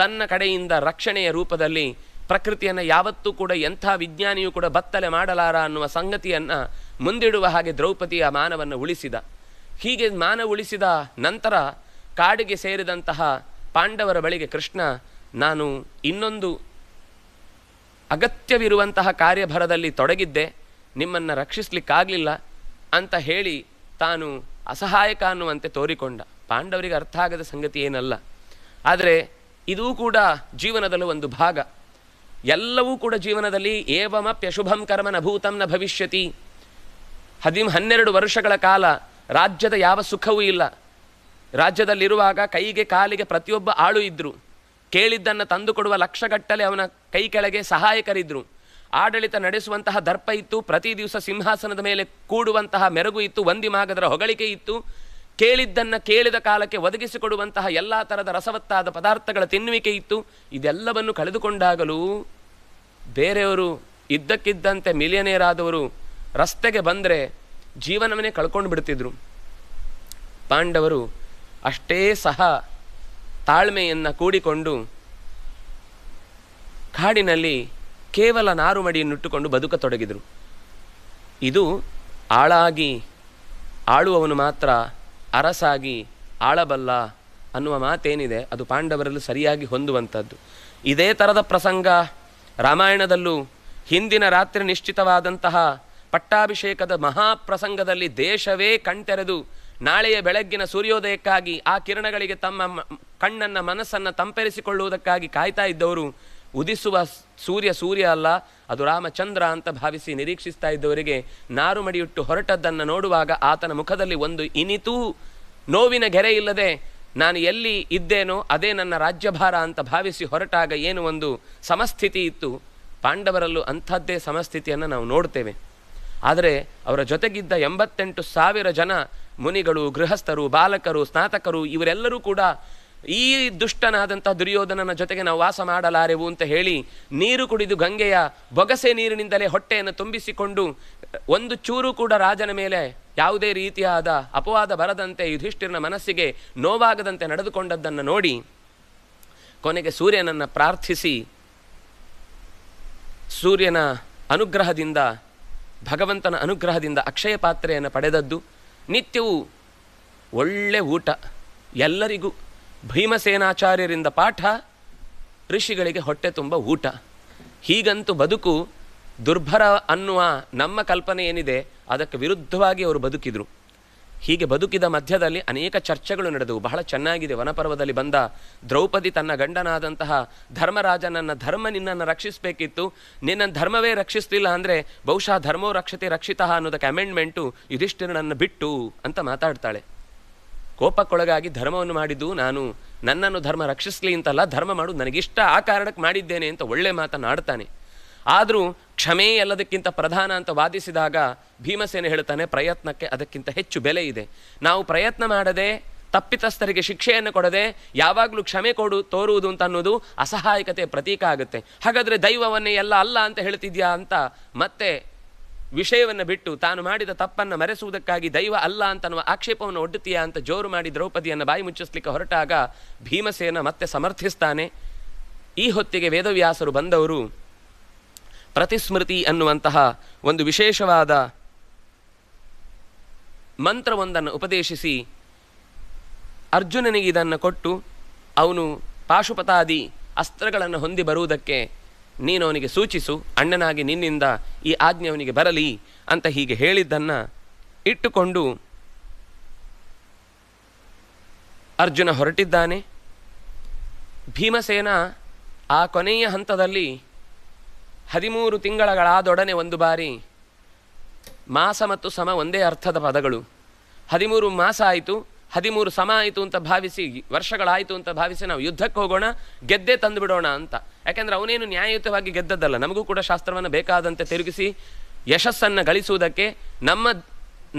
ತನ್ನ ಕಡೆಯಿಂದ ರಕ್ಷಣೆಯ ರೂಪದಲ್ಲಿ ಪ್ರಕೃತಿಯನ್ನು ಯಾವತ್ತೂ ಕೂಡ ಎಂಥ ವಿಜ್ಞಾನಿಯೂ ಕೂಡ ಬತ್ತಲೆ ಮಾಡಲಾರ ಅನ್ನುವ ಸಂಗತಿಯನ್ನು ಮುಂದಿಡುವ ಹಾಗೆ ದ್ರೌಪದಿಯ ಮಾನವನ್ನು ಉಳಿಸಿದ ಹೀಗೆ ಮಾನ ಉಳಿಸಿದ ನಂತರ ಕಾಡಿಗೆ ಸೇರಿದಂತಹ ಪಾಂಡವರ ಬಳಿಗೆ ಕೃಷ್ಣ ನಾನು ಇನ್ನೊಂದು ಅಗತ್ಯವಿರುವಂತಹ ಕಾರ್ಯಭರದಲ್ಲಿ ತೊಡಗಿದ್ದೆ ನಿಮ್ಮನ್ನು ರಕ್ಷಿಸಲಿಕ್ಕಾಗಲಿಲ್ಲ ಅಂತ ಹೇಳಿ ತಾನು ಅಸಹಾಯಕ ಅನ್ನುವಂತೆ ತೋರಿಕೊಂಡ ಪಾಂಡವರಿಗೆ ಅರ್ಥ ಆಗದ ಸಂಗತಿ ಏನಲ್ಲ ಆದರೆ ಇದೂ ಕೂಡ ಜೀವನದಲ್ಲೂ ಒಂದು ಭಾಗ ಎಲ್ಲವೂ ಕೂಡ ಜೀವನದಲ್ಲಿ ಏವಮಪ್ಯಶುಭಂ ಕರ್ಮ ಭೂತಂನ ನ ಭವಿಷ್ಯತಿ ಹದಿಮ್ ಹನ್ನೆರಡು ವರ್ಷಗಳ ಕಾಲ ರಾಜ್ಯದ ಯಾವ ಸುಖವೂ ಇಲ್ಲ ರಾಜ್ಯದಲ್ಲಿರುವಾಗ ಕೈಗೆ ಕಾಲಿಗೆ ಪ್ರತಿಯೊಬ್ಬ ಆಳು ಇದ್ದರು ಕೇಳಿದ್ದನ್ನು ತಂದುಕೊಡುವ ಲಕ್ಷಗಟ್ಟಲೆ ಅವನ ಕೈ ಕೆಳಗೆ ಸಹಾಯಕರಿದ್ದರು ಆಡಳಿತ ನಡೆಸುವಂತಹ ದರ್ಪ ಇತ್ತು ಪ್ರತಿ ದಿವಸ ಸಿಂಹಾಸನದ ಮೇಲೆ ಕೂಡುವಂತಹ ಮೆರುಗು ಇತ್ತು ಮಾಗದರ ಹೊಗಳಿಕೆ ಇತ್ತು ಕೇಳಿದ್ದನ್ನು ಕೇಳಿದ ಕಾಲಕ್ಕೆ ಒದಗಿಸಿಕೊಡುವಂತಹ ಎಲ್ಲ ಥರದ ರಸವತ್ತಾದ ಪದಾರ್ಥಗಳ ತಿನ್ನುವಿಕೆ ಇತ್ತು ಇದೆಲ್ಲವನ್ನು ಕಳೆದುಕೊಂಡಾಗಲೂ ಬೇರೆಯವರು ಇದ್ದಕ್ಕಿದ್ದಂತೆ ಮಿಲಿಯನೇರ್ ಆದವರು ರಸ್ತೆಗೆ ಬಂದರೆ ಜೀವನವನ್ನೇ ಕಳ್ಕೊಂಡು ಬಿಡ್ತಿದ್ರು ಪಾಂಡವರು ಅಷ್ಟೇ ಸಹ ತಾಳ್ಮೆಯನ್ನು ಕೂಡಿಕೊಂಡು ಕಾಡಿನಲ್ಲಿ ಕೇವಲ ನಾರುಮಡಿಯನ್ನುಟ್ಟುಕೊಂಡು ಬದುಕತೊಡಗಿದರು ಇದು ಆಳಾಗಿ ಆಳುವವನು ಮಾತ್ರ ಅರಸಾಗಿ ಆಳಬಲ್ಲ ಅನ್ನುವ ಮಾತೇನಿದೆ ಅದು ಪಾಂಡವರಲ್ಲಿ ಸರಿಯಾಗಿ ಹೊಂದುವಂಥದ್ದು ಇದೇ ಥರದ ಪ್ರಸಂಗ ರಾಮಾಯಣದಲ್ಲೂ ಹಿಂದಿನ ರಾತ್ರಿ ನಿಶ್ಚಿತವಾದಂತಹ ಪಟ್ಟಾಭಿಷೇಕದ ಮಹಾಪ್ರಸಂಗದಲ್ಲಿ ದೇಶವೇ ಕಣ್ತೆರೆದು ನಾಳೆಯ ಬೆಳಗ್ಗಿನ ಸೂರ್ಯೋದಯಕ್ಕಾಗಿ ಆ ಕಿರಣಗಳಿಗೆ ತಮ್ಮ ಕಣ್ಣನ್ನು ಮನಸ್ಸನ್ನು ತಂಪೆರಿಸಿಕೊಳ್ಳುವುದಕ್ಕಾಗಿ ಕಾಯ್ತಾ ಇದ್ದವರು ಉದಿಸುವ ಸೂರ್ಯ ಸೂರ್ಯ ಅಲ್ಲ ಅದು ರಾಮಚಂದ್ರ ಅಂತ ಭಾವಿಸಿ ನಿರೀಕ್ಷಿಸ್ತಾ ಇದ್ದವರಿಗೆ ನಾರು ಮಡಿಯುಟ್ಟು ಹೊರಟದ್ದನ್ನು ನೋಡುವಾಗ ಆತನ ಮುಖದಲ್ಲಿ ಒಂದು ಇನಿತೂ ನೋವಿನ ಗೆರೆ ಇಲ್ಲದೆ ನಾನು ಎಲ್ಲಿ ಇದ್ದೇನೋ ಅದೇ ನನ್ನ ರಾಜ್ಯಭಾರ ಅಂತ ಭಾವಿಸಿ ಹೊರಟಾಗ ಏನು ಒಂದು ಸಮಸ್ಥಿತಿ ಇತ್ತು ಪಾಂಡವರಲ್ಲೂ ಅಂಥದ್ದೇ ಸಮಸ್ಥಿತಿಯನ್ನು ನಾವು ನೋಡ್ತೇವೆ ಆದರೆ ಅವರ ಜೊತೆಗಿದ್ದ ಎಂಬತ್ತೆಂಟು ಸಾವಿರ ಜನ ಮುನಿಗಳು ಗೃಹಸ್ಥರು ಬಾಲಕರು ಸ್ನಾತಕರು ಇವರೆಲ್ಲರೂ ಕೂಡ ಈ ದುಷ್ಟನಾದಂಥ ದುರ್ಯೋಧನನ ಜೊತೆಗೆ ನಾವು ವಾಸ ಮಾಡಲಾರೆವು ಅಂತ ಹೇಳಿ ನೀರು ಕುಡಿದು ಗಂಗೆಯ ಬೊಗಸೆ ನೀರಿನಿಂದಲೇ ಹೊಟ್ಟೆಯನ್ನು ತುಂಬಿಸಿಕೊಂಡು ಒಂದು ಚೂರು ಕೂಡ ರಾಜನ ಮೇಲೆ ಯಾವುದೇ ರೀತಿಯಾದ ಅಪವಾದ ಬರದಂತೆ ಯುಧಿಷ್ಠಿರನ ಮನಸ್ಸಿಗೆ ನೋವಾಗದಂತೆ ನಡೆದುಕೊಂಡದ್ದನ್ನು ನೋಡಿ ಕೊನೆಗೆ ಸೂರ್ಯನನ್ನು ಪ್ರಾರ್ಥಿಸಿ ಸೂರ್ಯನ ಅನುಗ್ರಹದಿಂದ ಭಗವಂತನ ಅನುಗ್ರಹದಿಂದ ಅಕ್ಷಯ ಪಾತ್ರೆಯನ್ನು ಪಡೆದದ್ದು ನಿತ್ಯವೂ ಒಳ್ಳೆ ಊಟ ಎಲ್ಲರಿಗೂ ಭೀಮಸೇನಾಚಾರ್ಯರಿಂದ ಪಾಠ ಋಷಿಗಳಿಗೆ ಹೊಟ್ಟೆ ತುಂಬ ಊಟ ಹೀಗಂತೂ ಬದುಕು ದುರ್ಭರ ಅನ್ನುವ ನಮ್ಮ ಕಲ್ಪನೆ ಏನಿದೆ ಅದಕ್ಕೆ ವಿರುದ್ಧವಾಗಿ ಅವರು ಬದುಕಿದರು ಹೀಗೆ ಬದುಕಿದ ಮಧ್ಯದಲ್ಲಿ ಅನೇಕ ಚರ್ಚೆಗಳು ನಡೆದವು ಬಹಳ ಚೆನ್ನಾಗಿದೆ ವನಪರ್ವದಲ್ಲಿ ಬಂದ ದ್ರೌಪದಿ ತನ್ನ ಗಂಡನಾದಂತಹ ಧರ್ಮರಾಜನನ್ನು ಧರ್ಮ ನಿನ್ನನ್ನು ರಕ್ಷಿಸಬೇಕಿತ್ತು ನಿನ್ನ ಧರ್ಮವೇ ರಕ್ಷಿಸ್ತಿಲ್ಲ ಅಂದರೆ ಬಹುಶಃ ಧರ್ಮೋ ರಕ್ಷತೆ ರಕ್ಷಿತ ಅನ್ನೋದಕ್ಕೆ ಅಮೆಂಡ್ಮೆಂಟು ಯುಧಿಷ್ಠಿರನನ್ನು ಬಿಟ್ಟು ಅಂತ ಮಾತಾಡ್ತಾಳೆ ಕೋಪಕ್ಕೊಳಗಾಗಿ ಧರ್ಮವನ್ನು ಮಾಡಿದ್ದು ನಾನು ನನ್ನನ್ನು ಧರ್ಮ ರಕ್ಷಿಸಲಿ ಅಂತಲ್ಲ ಧರ್ಮ ಮಾಡು ನನಗಿಷ್ಟ ಆ ಕಾರಣಕ್ಕೆ ಮಾಡಿದ್ದೇನೆ ಅಂತ ಒಳ್ಳೆ ಮಾತನ್ನು ಆಡ್ತಾನೆ ಆದರೂ ಕ್ಷಮೆ ಎಲ್ಲದಕ್ಕಿಂತ ಪ್ರಧಾನ ಅಂತ ವಾದಿಸಿದಾಗ ಭೀಮಸೇನೆ ಹೇಳ್ತಾನೆ ಪ್ರಯತ್ನಕ್ಕೆ ಅದಕ್ಕಿಂತ ಹೆಚ್ಚು ಬೆಲೆ ಇದೆ ನಾವು ಪ್ರಯತ್ನ ಮಾಡದೆ ತಪ್ಪಿತಸ್ಥರಿಗೆ ಶಿಕ್ಷೆಯನ್ನು ಕೊಡದೆ ಯಾವಾಗಲೂ ಕ್ಷಮೆ ಕೊಡು ತೋರುವುದು ಅಂತ ಅನ್ನೋದು ಅಸಹಾಯಕತೆ ಪ್ರತೀಕ ಆಗುತ್ತೆ ಹಾಗಾದರೆ ದೈವವನ್ನೇ ಎಲ್ಲ ಅಲ್ಲ ಅಂತ ಹೇಳ್ತಿದ್ಯಾ ಅಂತ ಮತ್ತೆ ವಿಷಯವನ್ನು ಬಿಟ್ಟು ತಾನು ಮಾಡಿದ ತಪ್ಪನ್ನು ಮರೆಸುವುದಕ್ಕಾಗಿ ದೈವ ಅಲ್ಲ ಅಂತನ್ನುವ ಆಕ್ಷೇಪವನ್ನು ಒಡ್ಡುತ್ತೀಯಾ ಅಂತ ಜೋರು ಮಾಡಿ ದ್ರೌಪದಿಯನ್ನು ಬಾಯಿ ಮುಚ್ಚಿಸ್ಲಿಕ್ಕೆ ಹೊರಟಾಗ ಭೀಮಸೇನ ಮತ್ತೆ ಸಮರ್ಥಿಸ್ತಾನೆ ಈ ಹೊತ್ತಿಗೆ ವೇದವ್ಯಾಸರು ಬಂದವರು ಪ್ರತಿಸ್ಮೃತಿ ಅನ್ನುವಂತಹ ಒಂದು ವಿಶೇಷವಾದ ಮಂತ್ರವೊಂದನ್ನು ಉಪದೇಶಿಸಿ ಅರ್ಜುನನಿಗೆ ಇದನ್ನು ಕೊಟ್ಟು ಅವನು ಪಾಶುಪತಾದಿ ಅಸ್ತ್ರಗಳನ್ನು ಹೊಂದಿ ಬರುವುದಕ್ಕೆ ನೀನು ಅವನಿಗೆ ಸೂಚಿಸು ಅಣ್ಣನಾಗಿ ನಿನ್ನಿಂದ ಈ ಆಜ್ಞೆ ಅವನಿಗೆ ಬರಲಿ ಅಂತ ಹೀಗೆ ಹೇಳಿದ್ದನ್ನು ಇಟ್ಟುಕೊಂಡು ಅರ್ಜುನ ಹೊರಟಿದ್ದಾನೆ ಭೀಮಸೇನ ಆ ಕೊನೆಯ ಹಂತದಲ್ಲಿ ಹದಿಮೂರು ತಿಂಗಳಗಳಾದೊಡನೆ ಒಂದು ಬಾರಿ ಮಾಸ ಮತ್ತು ಸಮ ಒಂದೇ ಅರ್ಥದ ಪದಗಳು ಹದಿಮೂರು ಮಾಸ ಆಯಿತು ಹದಿಮೂರು ಸಮ ಆಯಿತು ಅಂತ ಭಾವಿಸಿ ವರ್ಷಗಳಾಯಿತು ಅಂತ ಭಾವಿಸಿ ನಾವು ಯುದ್ಧಕ್ಕೆ ಹೋಗೋಣ ಗೆದ್ದೇ ತಂದು ಬಿಡೋಣ ಅಂತ ಯಾಕೆಂದರೆ ಅವನೇನು ನ್ಯಾಯಯುತವಾಗಿ ಗೆದ್ದದ್ದಲ್ಲ ನಮಗೂ ಕೂಡ ಶಾಸ್ತ್ರವನ್ನು ಬೇಕಾದಂತೆ ತಿರುಗಿಸಿ ಯಶಸ್ಸನ್ನು ಗಳಿಸುವುದಕ್ಕೆ ನಮ್ಮ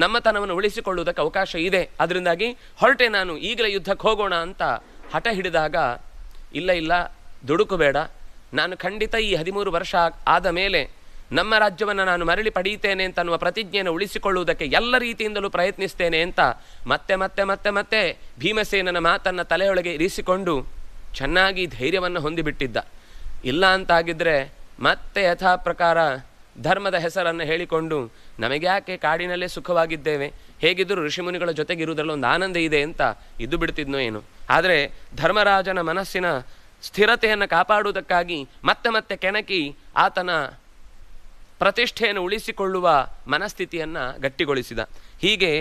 ನಮ್ಮತನವನ್ನು ಉಳಿಸಿಕೊಳ್ಳುವುದಕ್ಕೆ ಅವಕಾಶ ಇದೆ ಅದರಿಂದಾಗಿ ಹೊರಟೆ ನಾನು ಈಗಲೇ ಯುದ್ಧಕ್ಕೆ ಹೋಗೋಣ ಅಂತ ಹಠ ಹಿಡಿದಾಗ ಇಲ್ಲ ಇಲ್ಲ ದುಡುಕು ಬೇಡ ನಾನು ಖಂಡಿತ ಈ ಹದಿಮೂರು ವರ್ಷ ಆದ ಮೇಲೆ ನಮ್ಮ ರಾಜ್ಯವನ್ನು ನಾನು ಮರಳಿ ಪಡೆಯುತ್ತೇನೆ ಅಂತ ಅನ್ನುವ ಪ್ರತಿಜ್ಞೆಯನ್ನು ಉಳಿಸಿಕೊಳ್ಳುವುದಕ್ಕೆ ಎಲ್ಲ ರೀತಿಯಿಂದಲೂ ಪ್ರಯತ್ನಿಸ್ತೇನೆ ಅಂತ ಮತ್ತೆ ಮತ್ತೆ ಮತ್ತೆ ಮತ್ತೆ ಭೀಮಸೇನನ ಮಾತನ್ನು ತಲೆಯೊಳಗೆ ಇರಿಸಿಕೊಂಡು ಚೆನ್ನಾಗಿ ಧೈರ್ಯವನ್ನು ಹೊಂದಿಬಿಟ್ಟಿದ್ದ ಇಲ್ಲ ಅಂತಾಗಿದ್ದರೆ ಮತ್ತೆ ಯಥಾ ಪ್ರಕಾರ ಧರ್ಮದ ಹೆಸರನ್ನು ಹೇಳಿಕೊಂಡು ನಮಗ್ಯಾಕೆ ಕಾಡಿನಲ್ಲೇ ಸುಖವಾಗಿದ್ದೇವೆ ಹೇಗಿದ್ದರೂ ಋಷಿಮುನಿಗಳ ಜೊತೆಗಿರುವುದರಲ್ಲಿ ಒಂದು ಆನಂದ ಇದೆ ಅಂತ ಇದ್ದು ಬಿಡ್ತಿದ್ನೋ ಏನು ಆದರೆ ಧರ್ಮರಾಜನ ಮನಸ್ಸಿನ ಸ್ಥಿರತೆಯನ್ನು ಕಾಪಾಡುವುದಕ್ಕಾಗಿ ಮತ್ತೆ ಮತ್ತೆ ಕೆಣಕಿ ಆತನ ಪ್ರತಿಷ್ಠೆಯನ್ನು ಉಳಿಸಿಕೊಳ್ಳುವ ಮನಸ್ಥಿತಿಯನ್ನು ಗಟ್ಟಿಗೊಳಿಸಿದ ಹೀಗೆ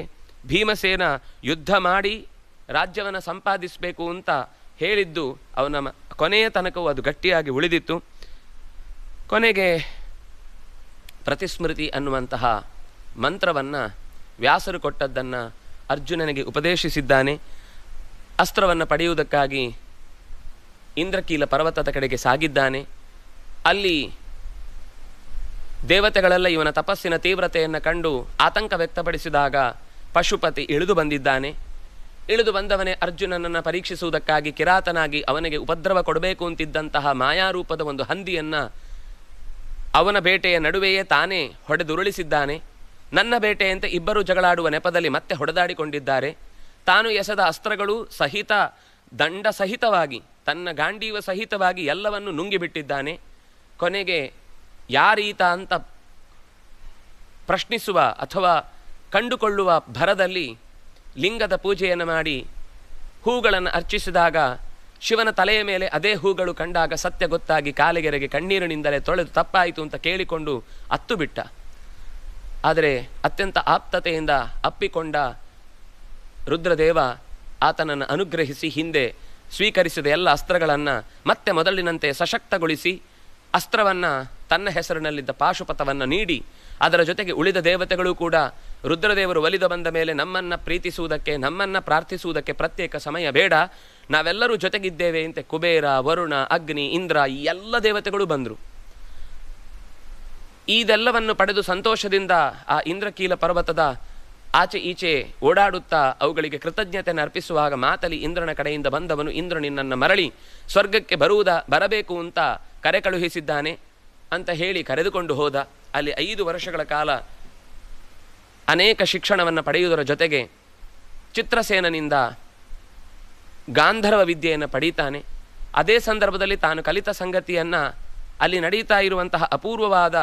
ಭೀಮಸೇನ ಯುದ್ಧ ಮಾಡಿ ರಾಜ್ಯವನ್ನು ಸಂಪಾದಿಸಬೇಕು ಅಂತ ಹೇಳಿದ್ದು ಅವನ ಕೊನೆಯ ತನಕವೂ ಅದು ಗಟ್ಟಿಯಾಗಿ ಉಳಿದಿತ್ತು ಕೊನೆಗೆ ಪ್ರತಿಸ್ಮೃತಿ ಅನ್ನುವಂತಹ ಮಂತ್ರವನ್ನು ವ್ಯಾಸರು ಕೊಟ್ಟದ್ದನ್ನು ಅರ್ಜುನನಿಗೆ ಉಪದೇಶಿಸಿದ್ದಾನೆ ಅಸ್ತ್ರವನ್ನು ಪಡೆಯುವುದಕ್ಕಾಗಿ ಇಂದ್ರಕೀಲ ಪರ್ವತದ ಕಡೆಗೆ ಸಾಗಿದ್ದಾನೆ ಅಲ್ಲಿ ದೇವತೆಗಳೆಲ್ಲ ಇವನ ತಪಸ್ಸಿನ ತೀವ್ರತೆಯನ್ನು ಕಂಡು ಆತಂಕ ವ್ಯಕ್ತಪಡಿಸಿದಾಗ ಪಶುಪತಿ ಇಳಿದು ಬಂದಿದ್ದಾನೆ ಇಳಿದು ಬಂದವನೇ ಅರ್ಜುನನನ್ನು ಪರೀಕ್ಷಿಸುವುದಕ್ಕಾಗಿ ಕಿರಾತನಾಗಿ ಅವನಿಗೆ ಉಪದ್ರವ ಕೊಡಬೇಕು ಅಂತಿದ್ದಂತಹ ಮಾಯಾರೂಪದ ಒಂದು ಹಂದಿಯನ್ನು ಅವನ ಬೇಟೆಯ ನಡುವೆಯೇ ತಾನೇ ಹೊಡೆದುರುಳಿಸಿದ್ದಾನೆ ನನ್ನ ಬೇಟೆಯಂತೆ ಇಬ್ಬರು ಜಗಳಾಡುವ ನೆಪದಲ್ಲಿ ಮತ್ತೆ ಹೊಡೆದಾಡಿಕೊಂಡಿದ್ದಾರೆ ತಾನು ಎಸೆದ ಅಸ್ತ್ರಗಳು ಸಹಿತ ದಂಡ ಸಹಿತವಾಗಿ ತನ್ನ ಗಾಂಡೀವ ಸಹಿತವಾಗಿ ಎಲ್ಲವನ್ನು ನುಂಗಿಬಿಟ್ಟಿದ್ದಾನೆ ಕೊನೆಗೆ ಯಾರೀತ ಅಂತ ಪ್ರಶ್ನಿಸುವ ಅಥವಾ ಕಂಡುಕೊಳ್ಳುವ ಭರದಲ್ಲಿ ಲಿಂಗದ ಪೂಜೆಯನ್ನು ಮಾಡಿ ಹೂಗಳನ್ನು ಅರ್ಚಿಸಿದಾಗ ಶಿವನ ತಲೆಯ ಮೇಲೆ ಅದೇ ಹೂಗಳು ಕಂಡಾಗ ಸತ್ಯ ಗೊತ್ತಾಗಿ ಕಾಲಿಗೆರೆಗೆ ಕಣ್ಣೀರಿನಿಂದಲೇ ತೊಳೆದು ತಪ್ಪಾಯಿತು ಅಂತ ಕೇಳಿಕೊಂಡು ಅತ್ತು ಬಿಟ್ಟ ಆದರೆ ಅತ್ಯಂತ ಆಪ್ತತೆಯಿಂದ ಅಪ್ಪಿಕೊಂಡ ರುದ್ರದೇವ ಆತನನ್ನು ಅನುಗ್ರಹಿಸಿ ಹಿಂದೆ ಸ್ವೀಕರಿಸಿದ ಎಲ್ಲ ಅಸ್ತ್ರಗಳನ್ನು ಮತ್ತೆ ಮೊದಲಿನಂತೆ ಸಶಕ್ತಗೊಳಿಸಿ ಅಸ್ತ್ರವನ್ನು ತನ್ನ ಹೆಸರಿನಲ್ಲಿದ್ದ ಪಾಶುಪಥವನ್ನು ನೀಡಿ ಅದರ ಜೊತೆಗೆ ಉಳಿದ ದೇವತೆಗಳು ಕೂಡ ರುದ್ರದೇವರು ಒಲಿದು ಬಂದ ಮೇಲೆ ನಮ್ಮನ್ನು ಪ್ರೀತಿಸುವುದಕ್ಕೆ ನಮ್ಮನ್ನು ಪ್ರಾರ್ಥಿಸುವುದಕ್ಕೆ ಪ್ರತ್ಯೇಕ ಸಮಯ ಬೇಡ ನಾವೆಲ್ಲರೂ ಜೊತೆಗಿದ್ದೇವೆ ಅಂತೆ ಕುಬೇರ ವರುಣ ಅಗ್ನಿ ಇಂದ್ರ ಈ ಎಲ್ಲ ದೇವತೆಗಳು ಬಂದರು ಇದೆಲ್ಲವನ್ನು ಪಡೆದು ಸಂತೋಷದಿಂದ ಆ ಇಂದ್ರಕೀಲ ಪರ್ವತದ ಆಚೆ ಈಚೆ ಓಡಾಡುತ್ತಾ ಅವುಗಳಿಗೆ ಕೃತಜ್ಞತೆಯನ್ನು ಅರ್ಪಿಸುವಾಗ ಮಾತಲಿ ಇಂದ್ರನ ಕಡೆಯಿಂದ ಬಂದವನು ಇಂದ್ರ ನಿನ್ನನ್ನು ಮರಳಿ ಸ್ವರ್ಗಕ್ಕೆ ಬರುವುದ ಬರಬೇಕು ಅಂತ ಕರೆ ಕಳುಹಿಸಿದ್ದಾನೆ ಅಂತ ಹೇಳಿ ಕರೆದುಕೊಂಡು ಹೋದ ಅಲ್ಲಿ ಐದು ವರ್ಷಗಳ ಕಾಲ ಅನೇಕ ಶಿಕ್ಷಣವನ್ನು ಪಡೆಯುವುದರ ಜೊತೆಗೆ ಚಿತ್ರಸೇನನಿಂದ ಗಾಂಧರ್ವ ವಿದ್ಯೆಯನ್ನು ಪಡೀತಾನೆ ಅದೇ ಸಂದರ್ಭದಲ್ಲಿ ತಾನು ಕಲಿತ ಸಂಗತಿಯನ್ನು ಅಲ್ಲಿ ನಡೀತಾ ಇರುವಂತಹ ಅಪೂರ್ವವಾದ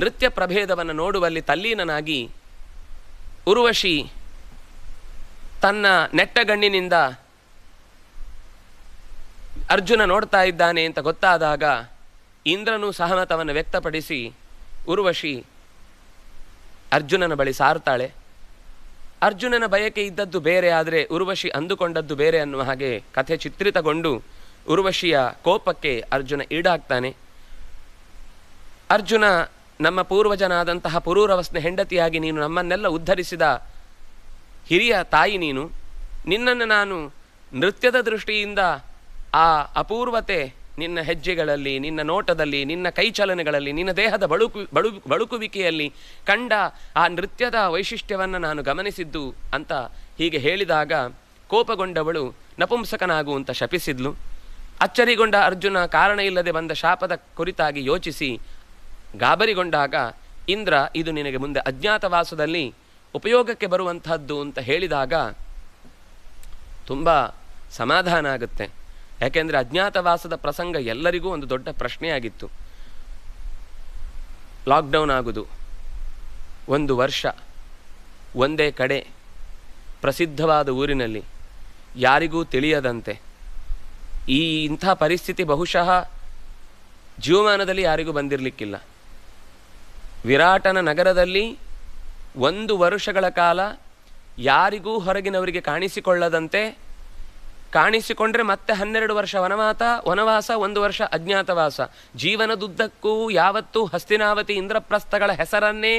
ನೃತ್ಯ ಪ್ರಭೇದವನ್ನು ನೋಡುವಲ್ಲಿ ತಲ್ಲೀನನಾಗಿ ಉರ್ವಶಿ ತನ್ನ ನೆಟ್ಟಗಣ್ಣಿನಿಂದ ಅರ್ಜುನ ನೋಡ್ತಾ ಇದ್ದಾನೆ ಅಂತ ಗೊತ್ತಾದಾಗ ಇಂದ್ರನು ಸಹಮತವನ್ನು ವ್ಯಕ್ತಪಡಿಸಿ ಉರ್ವಶಿ ಅರ್ಜುನನ ಬಳಿ ಸಾರ್ತಾಳೆ ಅರ್ಜುನನ ಬಯಕೆ ಇದ್ದದ್ದು ಬೇರೆ ಆದರೆ ಉರ್ವಶಿ ಅಂದುಕೊಂಡದ್ದು ಬೇರೆ ಅನ್ನುವ ಹಾಗೆ ಕಥೆ ಚಿತ್ರಿತಗೊಂಡು ಉರ್ವಶಿಯ ಕೋಪಕ್ಕೆ ಅರ್ಜುನ ಈಡಾಗ್ತಾನೆ ಅರ್ಜುನ ನಮ್ಮ ಪೂರ್ವಜನಾದಂತಹ ಪುರೂರವಸ್ನ ಹೆಂಡತಿಯಾಗಿ ನೀನು ನಮ್ಮನ್ನೆಲ್ಲ ಉದ್ಧರಿಸಿದ ಹಿರಿಯ ತಾಯಿ ನೀನು ನಿನ್ನನ್ನು ನಾನು ನೃತ್ಯದ ದೃಷ್ಟಿಯಿಂದ ಆ ಅಪೂರ್ವತೆ ನಿನ್ನ ಹೆಜ್ಜೆಗಳಲ್ಲಿ ನಿನ್ನ ನೋಟದಲ್ಲಿ ನಿನ್ನ ಕೈಚಲನೆಗಳಲ್ಲಿ ನಿನ್ನ ದೇಹದ ಬಳುಕು ಬಳು ಬಳುಕುವಿಕೆಯಲ್ಲಿ ಕಂಡ ಆ ನೃತ್ಯದ ವೈಶಿಷ್ಟ್ಯವನ್ನು ನಾನು ಗಮನಿಸಿದ್ದು ಅಂತ ಹೀಗೆ ಹೇಳಿದಾಗ ಕೋಪಗೊಂಡವಳು ನಪುಂಸಕನಾಗುವಂತ ಅಂತ ಶಪಿಸಿದ್ಲು ಅಚ್ಚರಿಗೊಂಡ ಅರ್ಜುನ ಕಾರಣ ಇಲ್ಲದೆ ಬಂದ ಶಾಪದ ಕುರಿತಾಗಿ ಯೋಚಿಸಿ ಗಾಬರಿಗೊಂಡಾಗ ಇಂದ್ರ ಇದು ನಿನಗೆ ಮುಂದೆ ಅಜ್ಞಾತವಾಸದಲ್ಲಿ ಉಪಯೋಗಕ್ಕೆ ಬರುವಂತಹದ್ದು ಅಂತ ಹೇಳಿದಾಗ ತುಂಬ ಸಮಾಧಾನ ಆಗುತ್ತೆ ಯಾಕೆಂದರೆ ಅಜ್ಞಾತವಾಸದ ಪ್ರಸಂಗ ಎಲ್ಲರಿಗೂ ಒಂದು ದೊಡ್ಡ ಪ್ರಶ್ನೆಯಾಗಿತ್ತು ಲಾಕ್ಡೌನ್ ಆಗೋದು ಒಂದು ವರ್ಷ ಒಂದೇ ಕಡೆ ಪ್ರಸಿದ್ಧವಾದ ಊರಿನಲ್ಲಿ ಯಾರಿಗೂ ತಿಳಿಯದಂತೆ ಈ ಇಂಥ ಪರಿಸ್ಥಿತಿ ಬಹುಶಃ ಜೀವಮಾನದಲ್ಲಿ ಯಾರಿಗೂ ಬಂದಿರಲಿಕ್ಕಿಲ್ಲ ವಿರಾಟನ ನಗರದಲ್ಲಿ ಒಂದು ವರ್ಷಗಳ ಕಾಲ ಯಾರಿಗೂ ಹೊರಗಿನವರಿಗೆ ಕಾಣಿಸಿಕೊಳ್ಳದಂತೆ ಕಾಣಿಸಿಕೊಂಡ್ರೆ ಮತ್ತೆ ಹನ್ನೆರಡು ವರ್ಷ ವನವಾತ ವನವಾಸ ಒಂದು ವರ್ಷ ಅಜ್ಞಾತವಾಸ ಜೀವನದುದ್ದಕ್ಕೂ ಯಾವತ್ತೂ ಹಸ್ತಿನಾವತಿ ಇಂದ್ರಪ್ರಸ್ಥಗಳ ಹೆಸರನ್ನೇ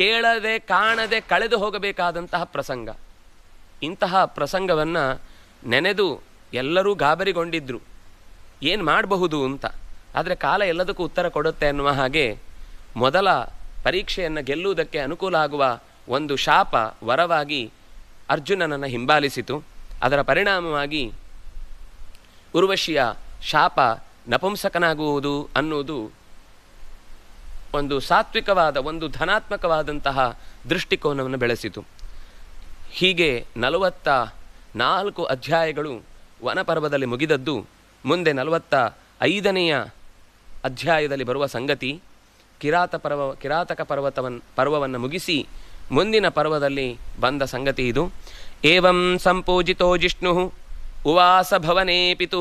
ಕೇಳದೆ ಕಾಣದೆ ಕಳೆದು ಹೋಗಬೇಕಾದಂತಹ ಪ್ರಸಂಗ ಇಂತಹ ಪ್ರಸಂಗವನ್ನು ನೆನೆದು ಎಲ್ಲರೂ ಗಾಬರಿಗೊಂಡಿದ್ರು ಏನು ಮಾಡಬಹುದು ಅಂತ ಆದರೆ ಕಾಲ ಎಲ್ಲದಕ್ಕೂ ಉತ್ತರ ಕೊಡುತ್ತೆ ಅನ್ನುವ ಹಾಗೆ ಮೊದಲ ಪರೀಕ್ಷೆಯನ್ನು ಗೆಲ್ಲುವುದಕ್ಕೆ ಅನುಕೂಲ ಆಗುವ ಒಂದು ಶಾಪ ವರವಾಗಿ ಅರ್ಜುನನನ್ನು ಹಿಂಬಾಲಿಸಿತು ಅದರ ಪರಿಣಾಮವಾಗಿ ಉರ್ವಶಿಯ ಶಾಪ ನಪುಂಸಕನಾಗುವುದು ಅನ್ನುವುದು ಒಂದು ಸಾತ್ವಿಕವಾದ ಒಂದು ಧನಾತ್ಮಕವಾದಂತಹ ದೃಷ್ಟಿಕೋನವನ್ನು ಬೆಳೆಸಿತು ಹೀಗೆ ನಲವತ್ತ ನಾಲ್ಕು ಅಧ್ಯಾಯಗಳು ವನಪರ್ವದಲ್ಲಿ ಮುಗಿದದ್ದು ಮುಂದೆ ನಲವತ್ತ ಐದನೆಯ ಅಧ್ಯಾಯದಲ್ಲಿ ಬರುವ ಸಂಗತಿ ಕಿರಾತ ಪರ್ವ ಕಿರಾತಕ ಪರ್ವತವನ್ನು ಪರ್ವವನ್ನು ಮುಗಿಸಿ ಮುಂದಿನ ಪರ್ವದಲ್ಲಿ ಬಂದ ಸಂಗತಿ ಇದು ಏವಂ ಸಂಪೂಜಿತೋ ಜಿಷ್ಣು ಉವಾಸ ಪಿತು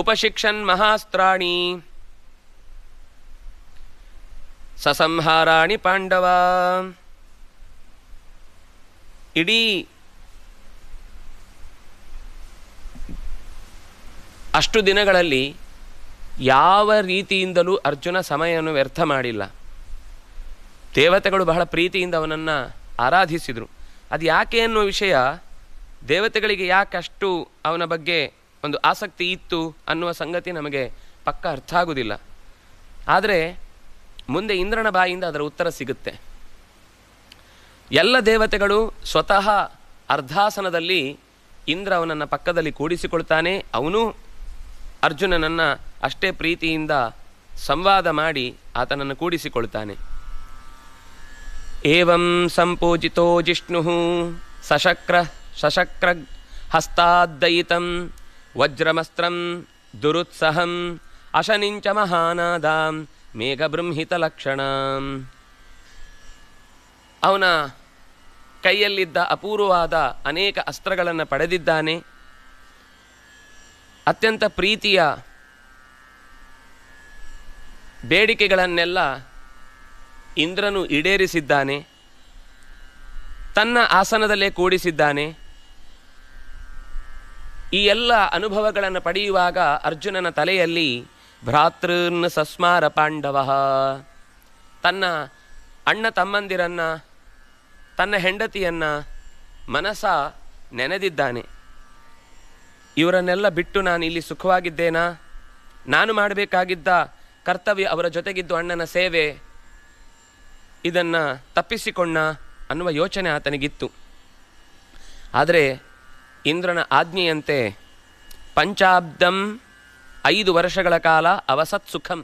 ಉಪಶಿಕ್ಷನ್ ಮಹಾಸ್ತ್ರಾಣಿ ಸಸಂಹಾರಾಣಿ ಪಾಂಡವ ಇಡೀ ಅಷ್ಟು ದಿನಗಳಲ್ಲಿ ಯಾವ ರೀತಿಯಿಂದಲೂ ಅರ್ಜುನ ಸಮಯವನ್ನು ವ್ಯರ್ಥ ಮಾಡಿಲ್ಲ ದೇವತೆಗಳು ಬಹಳ ಪ್ರೀತಿಯಿಂದ ಅವನನ್ನು ಆರಾಧಿಸಿದರು ಅದು ಯಾಕೆ ಎನ್ನುವ ವಿಷಯ ದೇವತೆಗಳಿಗೆ ಯಾಕಷ್ಟು ಅವನ ಬಗ್ಗೆ ಒಂದು ಆಸಕ್ತಿ ಇತ್ತು ಅನ್ನುವ ಸಂಗತಿ ನಮಗೆ ಪಕ್ಕ ಅರ್ಥ ಆಗುವುದಿಲ್ಲ ಆದರೆ ಮುಂದೆ ಇಂದ್ರನ ಬಾಯಿಯಿಂದ ಅದರ ಉತ್ತರ ಸಿಗುತ್ತೆ ಎಲ್ಲ ದೇವತೆಗಳು ಸ್ವತಃ ಅರ್ಧಾಸನದಲ್ಲಿ ಇಂದ್ರ ಅವನನ್ನು ಪಕ್ಕದಲ್ಲಿ ಕೂಡಿಸಿಕೊಳ್ತಾನೆ ಅವನು ಅರ್ಜುನನನ್ನು ಅಷ್ಟೇ ಪ್ರೀತಿಯಿಂದ ಸಂವಾದ ಮಾಡಿ ಆತನನ್ನು ಕೂಡಿಸಿಕೊಳ್ತಾನೆ एवं ಸಂಪೂಜಿತೋ ಜಿಷ್ಣು ಸಶಕ್ರ सशक्र हस्ताद्दयितं वज्रमस्त्रं ದುರುತ್ಸಹಂ अशनिञ्च महानादां ಅವನ ಕೈಯಲ್ಲಿದ್ದ ಅಪೂರ್ವವಾದ ಅನೇಕ ಅಸ್ತ್ರಗಳನ್ನು ಪಡೆದಿದ್ದಾನೆ ಅತ್ಯಂತ ಪ್ರೀತಿಯ ಬೇಡಿಕೆಗಳನ್ನೆಲ್ಲ ಇಂದ್ರನು ಈಡೇರಿಸಿದ್ದಾನೆ ತನ್ನ ಆಸನದಲ್ಲೇ ಕೂಡಿಸಿದ್ದಾನೆ ಈ ಎಲ್ಲ ಅನುಭವಗಳನ್ನು ಪಡೆಯುವಾಗ ಅರ್ಜುನನ ತಲೆಯಲ್ಲಿ ಭ್ರಾತೃನ್ ಸಸ್ಮಾರ ಪಾಂಡವ ತನ್ನ ಅಣ್ಣ ತಮ್ಮಂದಿರನ್ನು ತನ್ನ ಹೆಂಡತಿಯನ್ನು ಮನಸ ನೆನೆದಿದ್ದಾನೆ ಇವರನ್ನೆಲ್ಲ ಬಿಟ್ಟು ನಾನು ಇಲ್ಲಿ ಸುಖವಾಗಿದ್ದೇನಾ ನಾನು ಮಾಡಬೇಕಾಗಿದ್ದ ಕರ್ತವ್ಯ ಅವರ ಜೊತೆಗಿದ್ದು ಅಣ್ಣನ ಸೇವೆ ಇದನ್ನು ತಪ್ಪಿಸಿಕೊಂಡ ಅನ್ನುವ ಯೋಚನೆ ಆತನಿಗಿತ್ತು ಆದರೆ ಇಂದ್ರನ ಆಜ್ಞೆಯಂತೆ ಪಂಚಾಬ್ದಂ ಐದು ವರ್ಷಗಳ ಕಾಲ ಅವಸತ್ ಸುಖಂ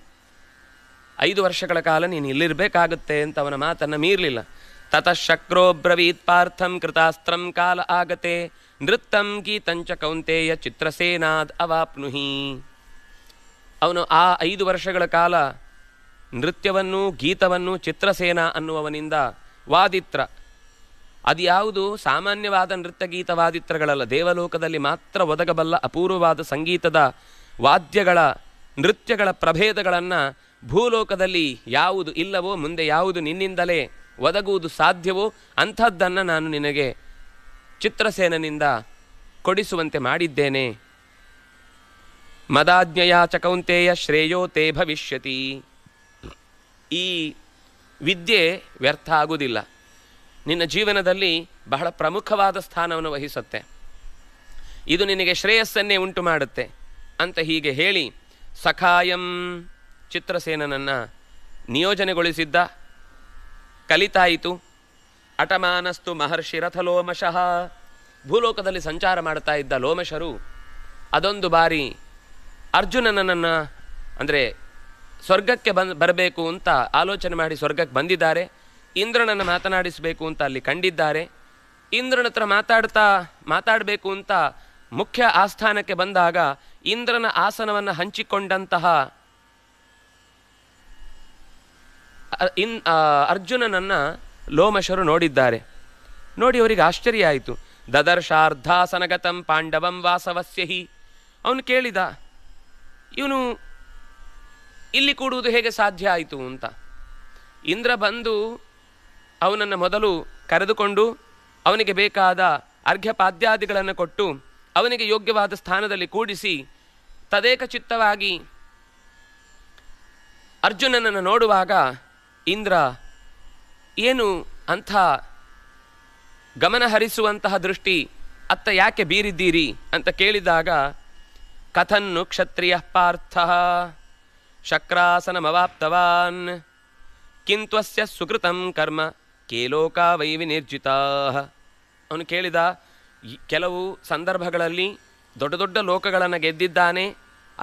ಐದು ವರ್ಷಗಳ ಕಾಲ ನೀನು ಇಲ್ಲಿರಬೇಕಾಗುತ್ತೆ ಅಂತ ಅವನ ಮಾತನ್ನು ಮೀರಲಿಲ್ಲ ತತಃ ಶಕ್ರೋ ಪಾರ್ಥಂ ಕೃತಾಸ್ತ್ರಂ ಕಾಲ ಆಗತೆ ನೃತ್ತಂ ಗೀತಂಚ ಕೌಂತೆಯ ಚಿತ್ರಸೇನಾದ್ ಅವಾಪ್ನುಹಿ ಅವನು ಆ ಐದು ವರ್ಷಗಳ ಕಾಲ ನೃತ್ಯವನ್ನು ಗೀತವನ್ನು ಚಿತ್ರಸೇನ ಅನ್ನುವವನಿಂದ ವಾದಿತ್ರ ಅದು ಯಾವುದು ಸಾಮಾನ್ಯವಾದ ನೃತ್ಯ ಗೀತ ವಾದಿತ್ರಗಳಲ್ಲ ದೇವಲೋಕದಲ್ಲಿ ಮಾತ್ರ ಒದಗಬಲ್ಲ ಅಪೂರ್ವವಾದ ಸಂಗೀತದ ವಾದ್ಯಗಳ ನೃತ್ಯಗಳ ಪ್ರಭೇದಗಳನ್ನು ಭೂಲೋಕದಲ್ಲಿ ಯಾವುದು ಇಲ್ಲವೋ ಮುಂದೆ ಯಾವುದು ನಿನ್ನಿಂದಲೇ ಒದಗುವುದು ಸಾಧ್ಯವೋ ಅಂಥದ್ದನ್ನು ನಾನು ನಿನಗೆ ಚಿತ್ರಸೇನನಿಂದ ಕೊಡಿಸುವಂತೆ ಮಾಡಿದ್ದೇನೆ ಮದಾಜ್ಞೆಯ ಚಕೌಂತೆಯ ಶ್ರೇಯೋ ತೇ ಭವಿಷ್ಯತಿ ಈ ವಿದ್ಯೆ ವ್ಯರ್ಥ ಆಗುವುದಿಲ್ಲ ನಿನ್ನ ಜೀವನದಲ್ಲಿ ಬಹಳ ಪ್ರಮುಖವಾದ ಸ್ಥಾನವನ್ನು ವಹಿಸುತ್ತೆ ಇದು ನಿನಗೆ ಶ್ರೇಯಸ್ಸನ್ನೇ ಉಂಟು ಮಾಡುತ್ತೆ ಅಂತ ಹೀಗೆ ಹೇಳಿ ಸಖಾಯಂ ಚಿತ್ರಸೇನನನ್ನು ನಿಯೋಜನೆಗೊಳಿಸಿದ್ದ ಕಲಿತಾಯಿತು ಅಟಮಾನಸ್ತು ಮಹರ್ಷಿ ಲೋಮಶಃ ಭೂಲೋಕದಲ್ಲಿ ಸಂಚಾರ ಮಾಡ್ತಾ ಇದ್ದ ಲೋಮಶರು ಅದೊಂದು ಬಾರಿ ಅರ್ಜುನನನ್ನು ಅಂದರೆ ಸ್ವರ್ಗಕ್ಕೆ ಬರಬೇಕು ಅಂತ ಆಲೋಚನೆ ಮಾಡಿ ಸ್ವರ್ಗಕ್ಕೆ ಬಂದಿದ್ದಾರೆ ಇಂದ್ರನನ್ನು ಮಾತನಾಡಿಸಬೇಕು ಅಂತ ಅಲ್ಲಿ ಕಂಡಿದ್ದಾರೆ ಇಂದ್ರನ ಹತ್ರ ಮಾತಾಡ್ತಾ ಮಾತಾಡಬೇಕು ಅಂತ ಮುಖ್ಯ ಆಸ್ಥಾನಕ್ಕೆ ಬಂದಾಗ ಇಂದ್ರನ ಆಸನವನ್ನು ಹಂಚಿಕೊಂಡಂತಹ ಇನ್ ಅರ್ಜುನನನ್ನು ಲೋಮಶರು ನೋಡಿದ್ದಾರೆ ನೋಡಿ ಅವರಿಗೆ ಆಶ್ಚರ್ಯ ಆಯಿತು ದದರ್ಶಾರ್ಧಾಸನಗತಂ ಪಾಂಡವಂ ವಾಸವಸ್ಯಹಿ ಹಿ ಅವನು ಕೇಳಿದ ಇವನು ಇಲ್ಲಿ ಕೂಡುವುದು ಹೇಗೆ ಸಾಧ್ಯ ಆಯಿತು ಅಂತ ಇಂದ್ರ ಬಂದು ಅವನನ್ನು ಮೊದಲು ಕರೆದುಕೊಂಡು ಅವನಿಗೆ ಬೇಕಾದ ಅರ್ಘ್ಯಪಾದ್ಯಾದಿಗಳನ್ನು ಕೊಟ್ಟು ಅವನಿಗೆ ಯೋಗ್ಯವಾದ ಸ್ಥಾನದಲ್ಲಿ ಕೂಡಿಸಿ ತದೇಕ ಚಿತ್ತವಾಗಿ ಅರ್ಜುನನನ್ನು ನೋಡುವಾಗ ಇಂದ್ರ ಏನು ಅಂಥ ಗಮನಹರಿಸುವಂತಹ ದೃಷ್ಟಿ ಅತ್ತ ಯಾಕೆ ಬೀರಿದ್ದೀರಿ ಅಂತ ಕೇಳಿದಾಗ ಕಥನ್ನು ಕ್ಷತ್ರಿಯ ಪಾರ್ಥ ಶಕ್ರಾಸನಮವಾಪ್ತವಾನ್ ಕಿಂತ್ವಸ್ಯ ಸುಕೃತಂ ಕರ್ಮ ಕೇಲೋಕ ವೈವಿನಿರ್ಜಿತಾ ಅವನು ಕೇಳಿದ ಕೆಲವು ಸಂದರ್ಭಗಳಲ್ಲಿ ದೊಡ್ಡ ದೊಡ್ಡ ಲೋಕಗಳನ್ನು ಗೆದ್ದಿದ್ದಾನೆ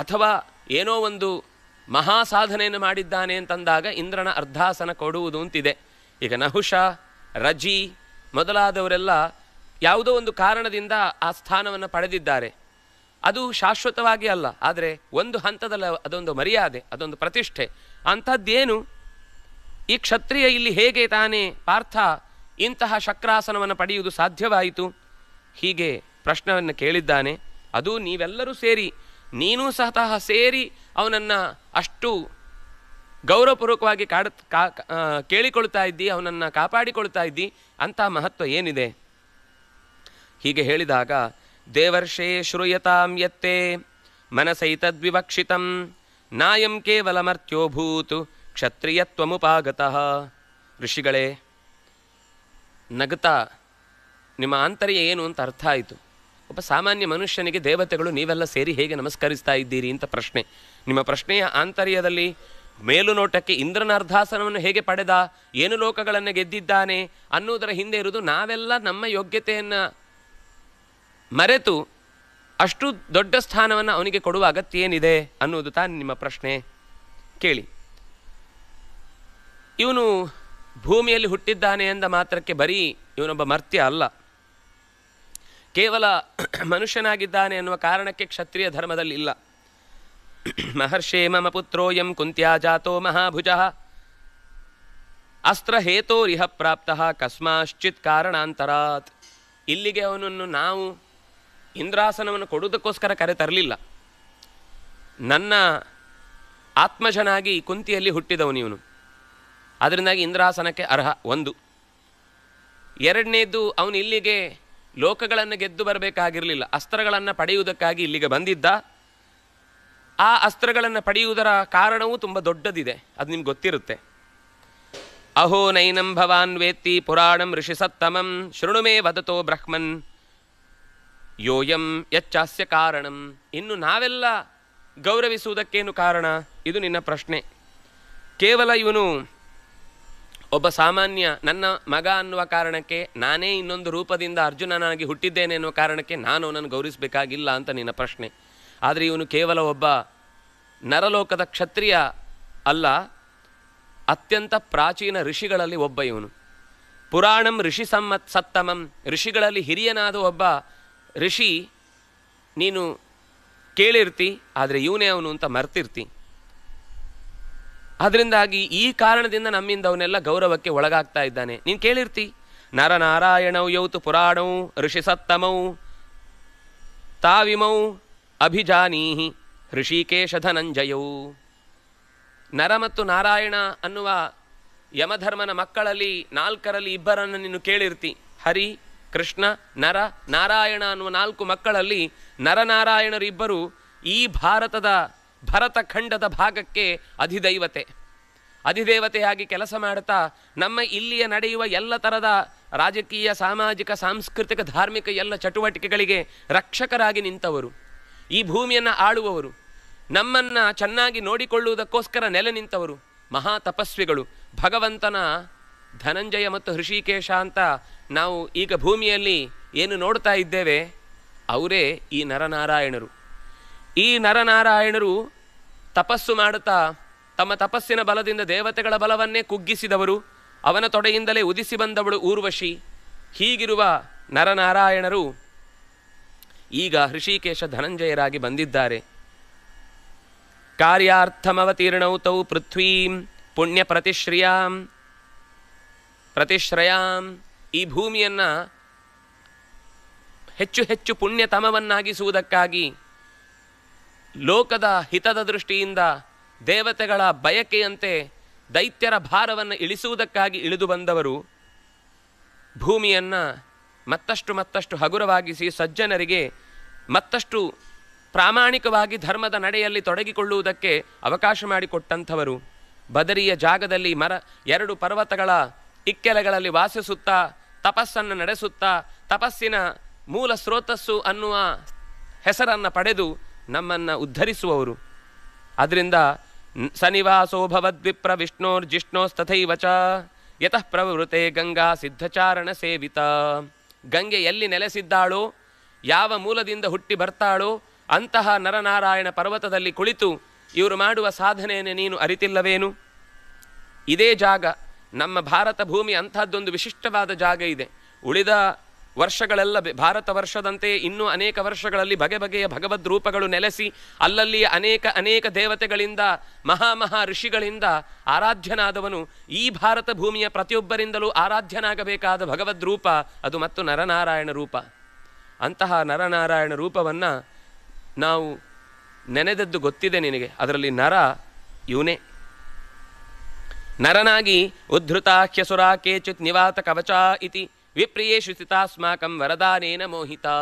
ಅಥವಾ ಏನೋ ಒಂದು ಮಹಾ ಸಾಧನೆಯನ್ನು ಮಾಡಿದ್ದಾನೆ ಅಂತಂದಾಗ ಇಂದ್ರನ ಅರ್ಧಾಸನ ಕೊಡುವುದು ಅಂತಿದೆ ಈಗ ನಹುಷ ರಜಿ ಮೊದಲಾದವರೆಲ್ಲ ಯಾವುದೋ ಒಂದು ಕಾರಣದಿಂದ ಆ ಸ್ಥಾನವನ್ನು ಪಡೆದಿದ್ದಾರೆ ಅದು ಶಾಶ್ವತವಾಗಿ ಅಲ್ಲ ಆದರೆ ಒಂದು ಹಂತದಲ್ಲಿ ಅದೊಂದು ಮರ್ಯಾದೆ ಅದೊಂದು ಪ್ರತಿಷ್ಠೆ ಅಂಥದ್ದೇನು ಈ ಕ್ಷತ್ರಿಯ ಇಲ್ಲಿ ಹೇಗೆ ತಾನೇ ಪಾರ್ಥ ಇಂತಹ ಶಕ್ರಾಸನವನ್ನು ಪಡೆಯುವುದು ಸಾಧ್ಯವಾಯಿತು ಹೀಗೆ ಪ್ರಶ್ನವನ್ನು ಕೇಳಿದ್ದಾನೆ ಅದು ನೀವೆಲ್ಲರೂ ಸೇರಿ ನೀನೂ ಸಹ ಸೇರಿ ಅವನನ್ನು ಅಷ್ಟು ಗೌರವಪೂರ್ವಕವಾಗಿ ಕಾಡ ಕಾ ಕೇಳಿಕೊಳ್ತಾ ಇದ್ದಿ ಅವನನ್ನು ಕಾಪಾಡಿಕೊಳ್ತಾ ಇದ್ದಿ ಅಂತಹ ಮಹತ್ವ ಏನಿದೆ ಹೀಗೆ ಹೇಳಿದಾಗ ದೇವರ್ಷೇ ಶ್ರೂಯತಾಂ ಯತ್ತೇ ಮನಸೈತದ್ವಿವಕ್ಷಿತಂ ನಾಯಂ ಕೇವಲಮರ್ತ್ಯೋಭೂತು ಕ್ಷತ್ರಿಯತ್ವಮುಪಾಗತಃ ಋಷಿಗಳೇ ನಗತ ನಿಮ್ಮ ಆಂತರ್ಯ ಏನು ಅಂತ ಅರ್ಥ ಆಯಿತು ಒಬ್ಬ ಸಾಮಾನ್ಯ ಮನುಷ್ಯನಿಗೆ ದೇವತೆಗಳು ನೀವೆಲ್ಲ ಸೇರಿ ಹೇಗೆ ನಮಸ್ಕರಿಸ್ತಾ ಇದ್ದೀರಿ ಅಂತ ಪ್ರಶ್ನೆ ನಿಮ್ಮ ಪ್ರಶ್ನೆಯ ಆಂತರ್ಯದಲ್ಲಿ ಮೇಲು ನೋಟಕ್ಕೆ ಇಂದ್ರನ ಅರ್ಧಾಸನವನ್ನು ಹೇಗೆ ಪಡೆದ ಏನು ಲೋಕಗಳನ್ನು ಗೆದ್ದಿದ್ದಾನೆ ಅನ್ನೋದರ ಹಿಂದೆ ಇರುವುದು ನಾವೆಲ್ಲ ನಮ್ಮ ಯೋಗ್ಯತೆಯನ್ನು ಮರೆತು ಅಷ್ಟು ದೊಡ್ಡ ಸ್ಥಾನವನ್ನು ಅವನಿಗೆ ಕೊಡುವ ಅಗತ್ಯ ಏನಿದೆ ಅನ್ನುವುದು ತಾನು ನಿಮ್ಮ ಪ್ರಶ್ನೆ ಕೇಳಿ ಇವನು ಭೂಮಿಯಲ್ಲಿ ಹುಟ್ಟಿದ್ದಾನೆ ಎಂದ ಮಾತ್ರಕ್ಕೆ ಬರೀ ಇವನೊಬ್ಬ ಮರ್ತ್ಯ ಅಲ್ಲ ಕೇವಲ ಮನುಷ್ಯನಾಗಿದ್ದಾನೆ ಎನ್ನುವ ಕಾರಣಕ್ಕೆ ಕ್ಷತ್ರಿಯ ಧರ್ಮದಲ್ಲಿ ಇಲ್ಲ ಮಹರ್ಷೇ ಮಮ ಪುತ್ರೋಯಂ ಕುಂತ್ಯಾ ಜಾತೋ ಮಹಾಭುಜ ಅಸ್ತ್ರಹೇತೋರಿಹ ಪ್ರಾಪ್ತಃ ಕಸ್ಮಾಶ್ಚಿತ್ ಕಾರಣಾಂತರಾತ್ ಇಲ್ಲಿಗೆ ಅವನನ್ನು ನಾವು ಇಂದ್ರಾಸನವನ್ನು ಕೊಡುವುದಕ್ಕೋಸ್ಕರ ಕರೆ ತರಲಿಲ್ಲ ನನ್ನ ಆತ್ಮಜನಾಗಿ ಕುಂತಿಯಲ್ಲಿ ಹುಟ್ಟಿದವನು ಇವನು ಅದರಿಂದಾಗಿ ಇಂದ್ರಾಸನಕ್ಕೆ ಅರ್ಹ ಒಂದು ಎರಡನೇದು ಅವನು ಇಲ್ಲಿಗೆ ಲೋಕಗಳನ್ನು ಗೆದ್ದು ಬರಬೇಕಾಗಿರಲಿಲ್ಲ ಅಸ್ತ್ರಗಳನ್ನು ಪಡೆಯುವುದಕ್ಕಾಗಿ ಇಲ್ಲಿಗೆ ಬಂದಿದ್ದ ಆ ಅಸ್ತ್ರಗಳನ್ನು ಪಡೆಯುವುದರ ಕಾರಣವೂ ತುಂಬ ದೊಡ್ಡದಿದೆ ಅದು ನಿಮ್ಗೆ ಗೊತ್ತಿರುತ್ತೆ ಅಹೋ ನೈನಂ ಭವಾನ್ ವೇತ್ತಿ ಪುರಾಣಂ ಋಷಿ ಸತ್ತಮಂ ಶೃಣುಮೇ ವದತೋ ಬ್ರಹ್ಮನ್ ಯೋಯಂ ಯಚ್ಚಾಸ್ಯ ಕಾರಣಂ ಇನ್ನು ನಾವೆಲ್ಲ ಗೌರವಿಸುವುದಕ್ಕೇನು ಕಾರಣ ಇದು ನಿನ್ನ ಪ್ರಶ್ನೆ ಕೇವಲ ಇವನು ಒಬ್ಬ ಸಾಮಾನ್ಯ ನನ್ನ ಮಗ ಅನ್ನುವ ಕಾರಣಕ್ಕೆ ನಾನೇ ಇನ್ನೊಂದು ರೂಪದಿಂದ ಅರ್ಜುನನಾಗಿ ಹುಟ್ಟಿದ್ದೇನೆ ಎನ್ನುವ ಕಾರಣಕ್ಕೆ ನಾನು ಅವನನ್ನು ಗೌರವಿಸಬೇಕಾಗಿಲ್ಲ ಅಂತ ನಿನ್ನ ಪ್ರಶ್ನೆ ಆದರೆ ಇವನು ಕೇವಲ ಒಬ್ಬ ನರಲೋಕದ ಕ್ಷತ್ರಿಯ ಅಲ್ಲ ಅತ್ಯಂತ ಪ್ರಾಚೀನ ಋಷಿಗಳಲ್ಲಿ ಒಬ್ಬ ಇವನು ಪುರಾಣಂ ಋಷಿ ಸಮ್ಮತ್ ಸತ್ತಮಂ ಋಷಿಗಳಲ್ಲಿ ಹಿರಿಯನಾದ ಒಬ್ಬ ಋಷಿ ನೀನು ಕೇಳಿರ್ತಿ ಆದರೆ ಇವನೇ ಅವನು ಅಂತ ಮರ್ತಿರ್ತಿ ಅದರಿಂದಾಗಿ ಈ ಕಾರಣದಿಂದ ನಮ್ಮಿಂದ ಅವನೆಲ್ಲ ಗೌರವಕ್ಕೆ ಒಳಗಾಗ್ತಾ ಇದ್ದಾನೆ ನೀನು ಕೇಳಿರ್ತಿ ನರನಾರಾಯಣೌ ಯೌತು ಪುರಾಣೌ ಋಷಿ ಸತ್ತಮವು ತಾವಿಮೌ ಅಭಿಜಾನೀಹಿ ಋಷಿಕೇಶ ಧನಂಜಯೌ ನರ ಮತ್ತು ನಾರಾಯಣ ಅನ್ನುವ ಯಮಧರ್ಮನ ಮಕ್ಕಳಲ್ಲಿ ನಾಲ್ಕರಲ್ಲಿ ಇಬ್ಬರನ್ನು ನೀನು ಕೇಳಿರ್ತಿ ಹರಿ ಕೃಷ್ಣ ನರ ನಾರಾಯಣ ಅನ್ನುವ ನಾಲ್ಕು ಮಕ್ಕಳಲ್ಲಿ ನರನಾರಾಯಣರಿಬ್ಬರು ಈ ಭಾರತದ ಭರತಖಂಡದ ಭಾಗಕ್ಕೆ ಅಧಿದೈವತೆ ಅಧಿದೇವತೆಯಾಗಿ ಕೆಲಸ ಮಾಡುತ್ತಾ ನಮ್ಮ ಇಲ್ಲಿಯ ನಡೆಯುವ ಎಲ್ಲ ಥರದ ರಾಜಕೀಯ ಸಾಮಾಜಿಕ ಸಾಂಸ್ಕೃತಿಕ ಧಾರ್ಮಿಕ ಎಲ್ಲ ಚಟುವಟಿಕೆಗಳಿಗೆ ರಕ್ಷಕರಾಗಿ ನಿಂತವರು ಈ ಭೂಮಿಯನ್ನು ಆಳುವವರು ನಮ್ಮನ್ನು ಚೆನ್ನಾಗಿ ನೋಡಿಕೊಳ್ಳುವುದಕ್ಕೋಸ್ಕರ ನೆಲೆ ನಿಂತವರು ಮಹಾ ತಪಸ್ವಿಗಳು ಭಗವಂತನ ಧನಂಜಯ ಮತ್ತು ಹೃಷಿಕೇಶ ಅಂತ ನಾವು ಈಗ ಭೂಮಿಯಲ್ಲಿ ಏನು ನೋಡ್ತಾ ಇದ್ದೇವೆ ಅವರೇ ಈ ನರನಾರಾಯಣರು ಈ ನರನಾರಾಯಣರು ತಪಸ್ಸು ಮಾಡುತ್ತಾ ತಮ್ಮ ತಪಸ್ಸಿನ ಬಲದಿಂದ ದೇವತೆಗಳ ಬಲವನ್ನೇ ಕುಗ್ಗಿಸಿದವರು ಅವನ ತೊಡೆಯಿಂದಲೇ ಉದಿಸಿ ಬಂದವಳು ಊರ್ವಶಿ ಹೀಗಿರುವ ನರನಾರಾಯಣರು ಈಗ ಹೃಷಿಕೇಶ ಧನಂಜಯರಾಗಿ ಬಂದಿದ್ದಾರೆ ಕಾರ್ಯಾರ್ಥಮವತೀರ್ಣೌ ತೌ ಪೃಥ್ವೀಂ ಪುಣ್ಯ ಪ್ರತಿಶ್ರಿಯಾಂ ಪ್ರತಿಶ್ರಯಾಂ ಈ ಭೂಮಿಯನ್ನು ಹೆಚ್ಚು ಹೆಚ್ಚು ಪುಣ್ಯತಮವನ್ನಾಗಿಸುವುದಕ್ಕಾಗಿ ಲೋಕದ ಹಿತದ ದೃಷ್ಟಿಯಿಂದ ದೇವತೆಗಳ ಬಯಕೆಯಂತೆ ದೈತ್ಯರ ಭಾರವನ್ನು ಇಳಿಸುವುದಕ್ಕಾಗಿ ಇಳಿದು ಬಂದವರು ಭೂಮಿಯನ್ನು ಮತ್ತಷ್ಟು ಮತ್ತಷ್ಟು ಹಗುರವಾಗಿಸಿ ಸಜ್ಜನರಿಗೆ ಮತ್ತಷ್ಟು ಪ್ರಾಮಾಣಿಕವಾಗಿ ಧರ್ಮದ ನಡೆಯಲ್ಲಿ ತೊಡಗಿಕೊಳ್ಳುವುದಕ್ಕೆ ಅವಕಾಶ ಮಾಡಿಕೊಟ್ಟಂಥವರು ಬದರಿಯ ಜಾಗದಲ್ಲಿ ಮರ ಎರಡು ಪರ್ವತಗಳ ಇಕ್ಕೆಲೆಗಳಲ್ಲಿ ವಾಸಿಸುತ್ತಾ ತಪಸ್ಸನ್ನು ನಡೆಸುತ್ತಾ ತಪಸ್ಸಿನ ಮೂಲ ಸ್ರೋತಸ್ಸು ಅನ್ನುವ ಹೆಸರನ್ನು ಪಡೆದು ನಮ್ಮನ್ನು ಉದ್ಧರಿಸುವವರು ಅದರಿಂದ ಸನಿವಾಸೋ ಭವದ್ವಿಪ್ರ ವಿಷ್ಣೋರ್ಜಿಷ್ಣೋಸ್ತಥೈವ ಚ ಯತಃ ಪ್ರವೃತೆ ಗಂಗಾ ಸಿದ್ಧಚಾರಣ ಸೇವಿತ ಗಂಗೆ ಎಲ್ಲಿ ನೆಲೆಸಿದ್ದಾಳೋ ಯಾವ ಮೂಲದಿಂದ ಹುಟ್ಟಿ ಬರ್ತಾಳೋ ಅಂತಹ ನರನಾರಾಯಣ ಪರ್ವತದಲ್ಲಿ ಕುಳಿತು ಇವರು ಮಾಡುವ ಸಾಧನೆಯನ್ನು ನೀನು ಅರಿತಿಲ್ಲವೇನು ಇದೇ ಜಾಗ ನಮ್ಮ ಭಾರತ ಭೂಮಿ ಅಂಥದ್ದೊಂದು ವಿಶಿಷ್ಟವಾದ ಜಾಗ ಇದೆ ಉಳಿದ ವರ್ಷಗಳೆಲ್ಲ ಭಾರತ ವರ್ಷದಂತೆ ಇನ್ನೂ ಅನೇಕ ವರ್ಷಗಳಲ್ಲಿ ಬಗೆ ಬಗೆಯ ಭಗವದ್ ರೂಪಗಳು ನೆಲೆಸಿ ಅಲ್ಲಲ್ಲಿ ಅನೇಕ ಅನೇಕ ದೇವತೆಗಳಿಂದ ಮಹಾ ಮಹಾ ಋಷಿಗಳಿಂದ ಆರಾಧ್ಯನಾದವನು ಈ ಭಾರತ ಭೂಮಿಯ ಪ್ರತಿಯೊಬ್ಬರಿಂದಲೂ ಆರಾಧ್ಯನಾಗಬೇಕಾದ ಭಗವದ್ ರೂಪ ಅದು ಮತ್ತು ನರನಾರಾಯಣ ರೂಪ ಅಂತಹ ನರನಾರಾಯಣ ರೂಪವನ್ನು ನಾವು ನೆನೆದದ್ದು ಗೊತ್ತಿದೆ ನಿನಗೆ ಅದರಲ್ಲಿ ನರ ಇವನೇ ನರನಾಗಿ ಉದ್ಧತಾಖ್ಯಸುರ ಕೇಚಿತ್ ನಿವಾತ ಕವಚ ಇತಿ ವಿಪ್ರಿಯೇಷು ಸ್ಥಿತಾಸ್ಮಾಕಂ ವರದಾನೇನ ಮೋಹಿತಾ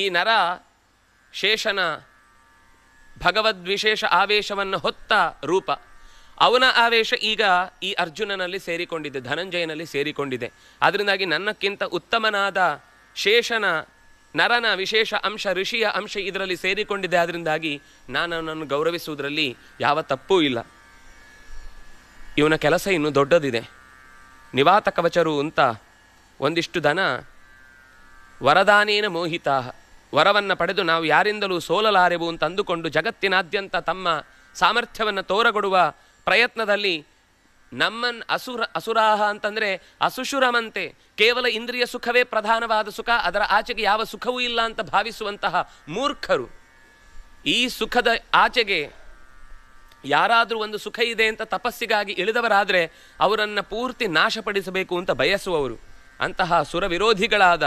ಈ ನರ ಶೇಷನ ಭಗವದ್ವಿಶೇಷ ಆವೇಶವನ್ನು ಹೊತ್ತ ರೂಪ ಅವನ ಆವೇಶ ಈಗ ಈ ಅರ್ಜುನನಲ್ಲಿ ಸೇರಿಕೊಂಡಿದೆ ಧನಂಜಯನಲ್ಲಿ ಸೇರಿಕೊಂಡಿದೆ ಅದರಿಂದಾಗಿ ನನ್ನಕ್ಕಿಂತ ಉತ್ತಮನಾದ ಶೇಷನ ನರನ ವಿಶೇಷ ಅಂಶ ಋಷಿಯ ಅಂಶ ಇದರಲ್ಲಿ ಸೇರಿಕೊಂಡಿದೆ ಅದರಿಂದಾಗಿ ನಾನು ನನ್ನನ್ನು ಗೌರವಿಸುವುದರಲ್ಲಿ ಯಾವ ತಪ್ಪೂ ಇಲ್ಲ ಇವನ ಕೆಲಸ ಇನ್ನು ದೊಡ್ಡದಿದೆ ನಿವಾತ ಕವಚರು ಅಂತ ಒಂದಿಷ್ಟು ದನ ವರದಾನೇನ ಮೋಹಿತಾ ವರವನ್ನು ಪಡೆದು ನಾವು ಯಾರಿಂದಲೂ ಸೋಲಲಾರೆವು ಅಂತ ಅಂದುಕೊಂಡು ಜಗತ್ತಿನಾದ್ಯಂತ ತಮ್ಮ ಸಾಮರ್ಥ್ಯವನ್ನು ತೋರಗೊಡುವ ಪ್ರಯತ್ನದಲ್ಲಿ ನಮ್ಮನ್ ಅಸುರ ಅಸುರಾಹ ಅಂತಂದರೆ ಅಸುಶುರಮಂತೆ ಕೇವಲ ಇಂದ್ರಿಯ ಸುಖವೇ ಪ್ರಧಾನವಾದ ಸುಖ ಅದರ ಆಚೆಗೆ ಯಾವ ಸುಖವೂ ಇಲ್ಲ ಅಂತ ಭಾವಿಸುವಂತಹ ಮೂರ್ಖರು ಈ ಸುಖದ ಆಚೆಗೆ ಯಾರಾದರೂ ಒಂದು ಸುಖ ಇದೆ ಅಂತ ತಪಸ್ಸಿಗಾಗಿ ಇಳಿದವರಾದರೆ ಅವರನ್ನು ಪೂರ್ತಿ ನಾಶಪಡಿಸಬೇಕು ಅಂತ ಬಯಸುವವರು ಅಂತಹ ಸುರವಿರೋಧಿಗಳಾದ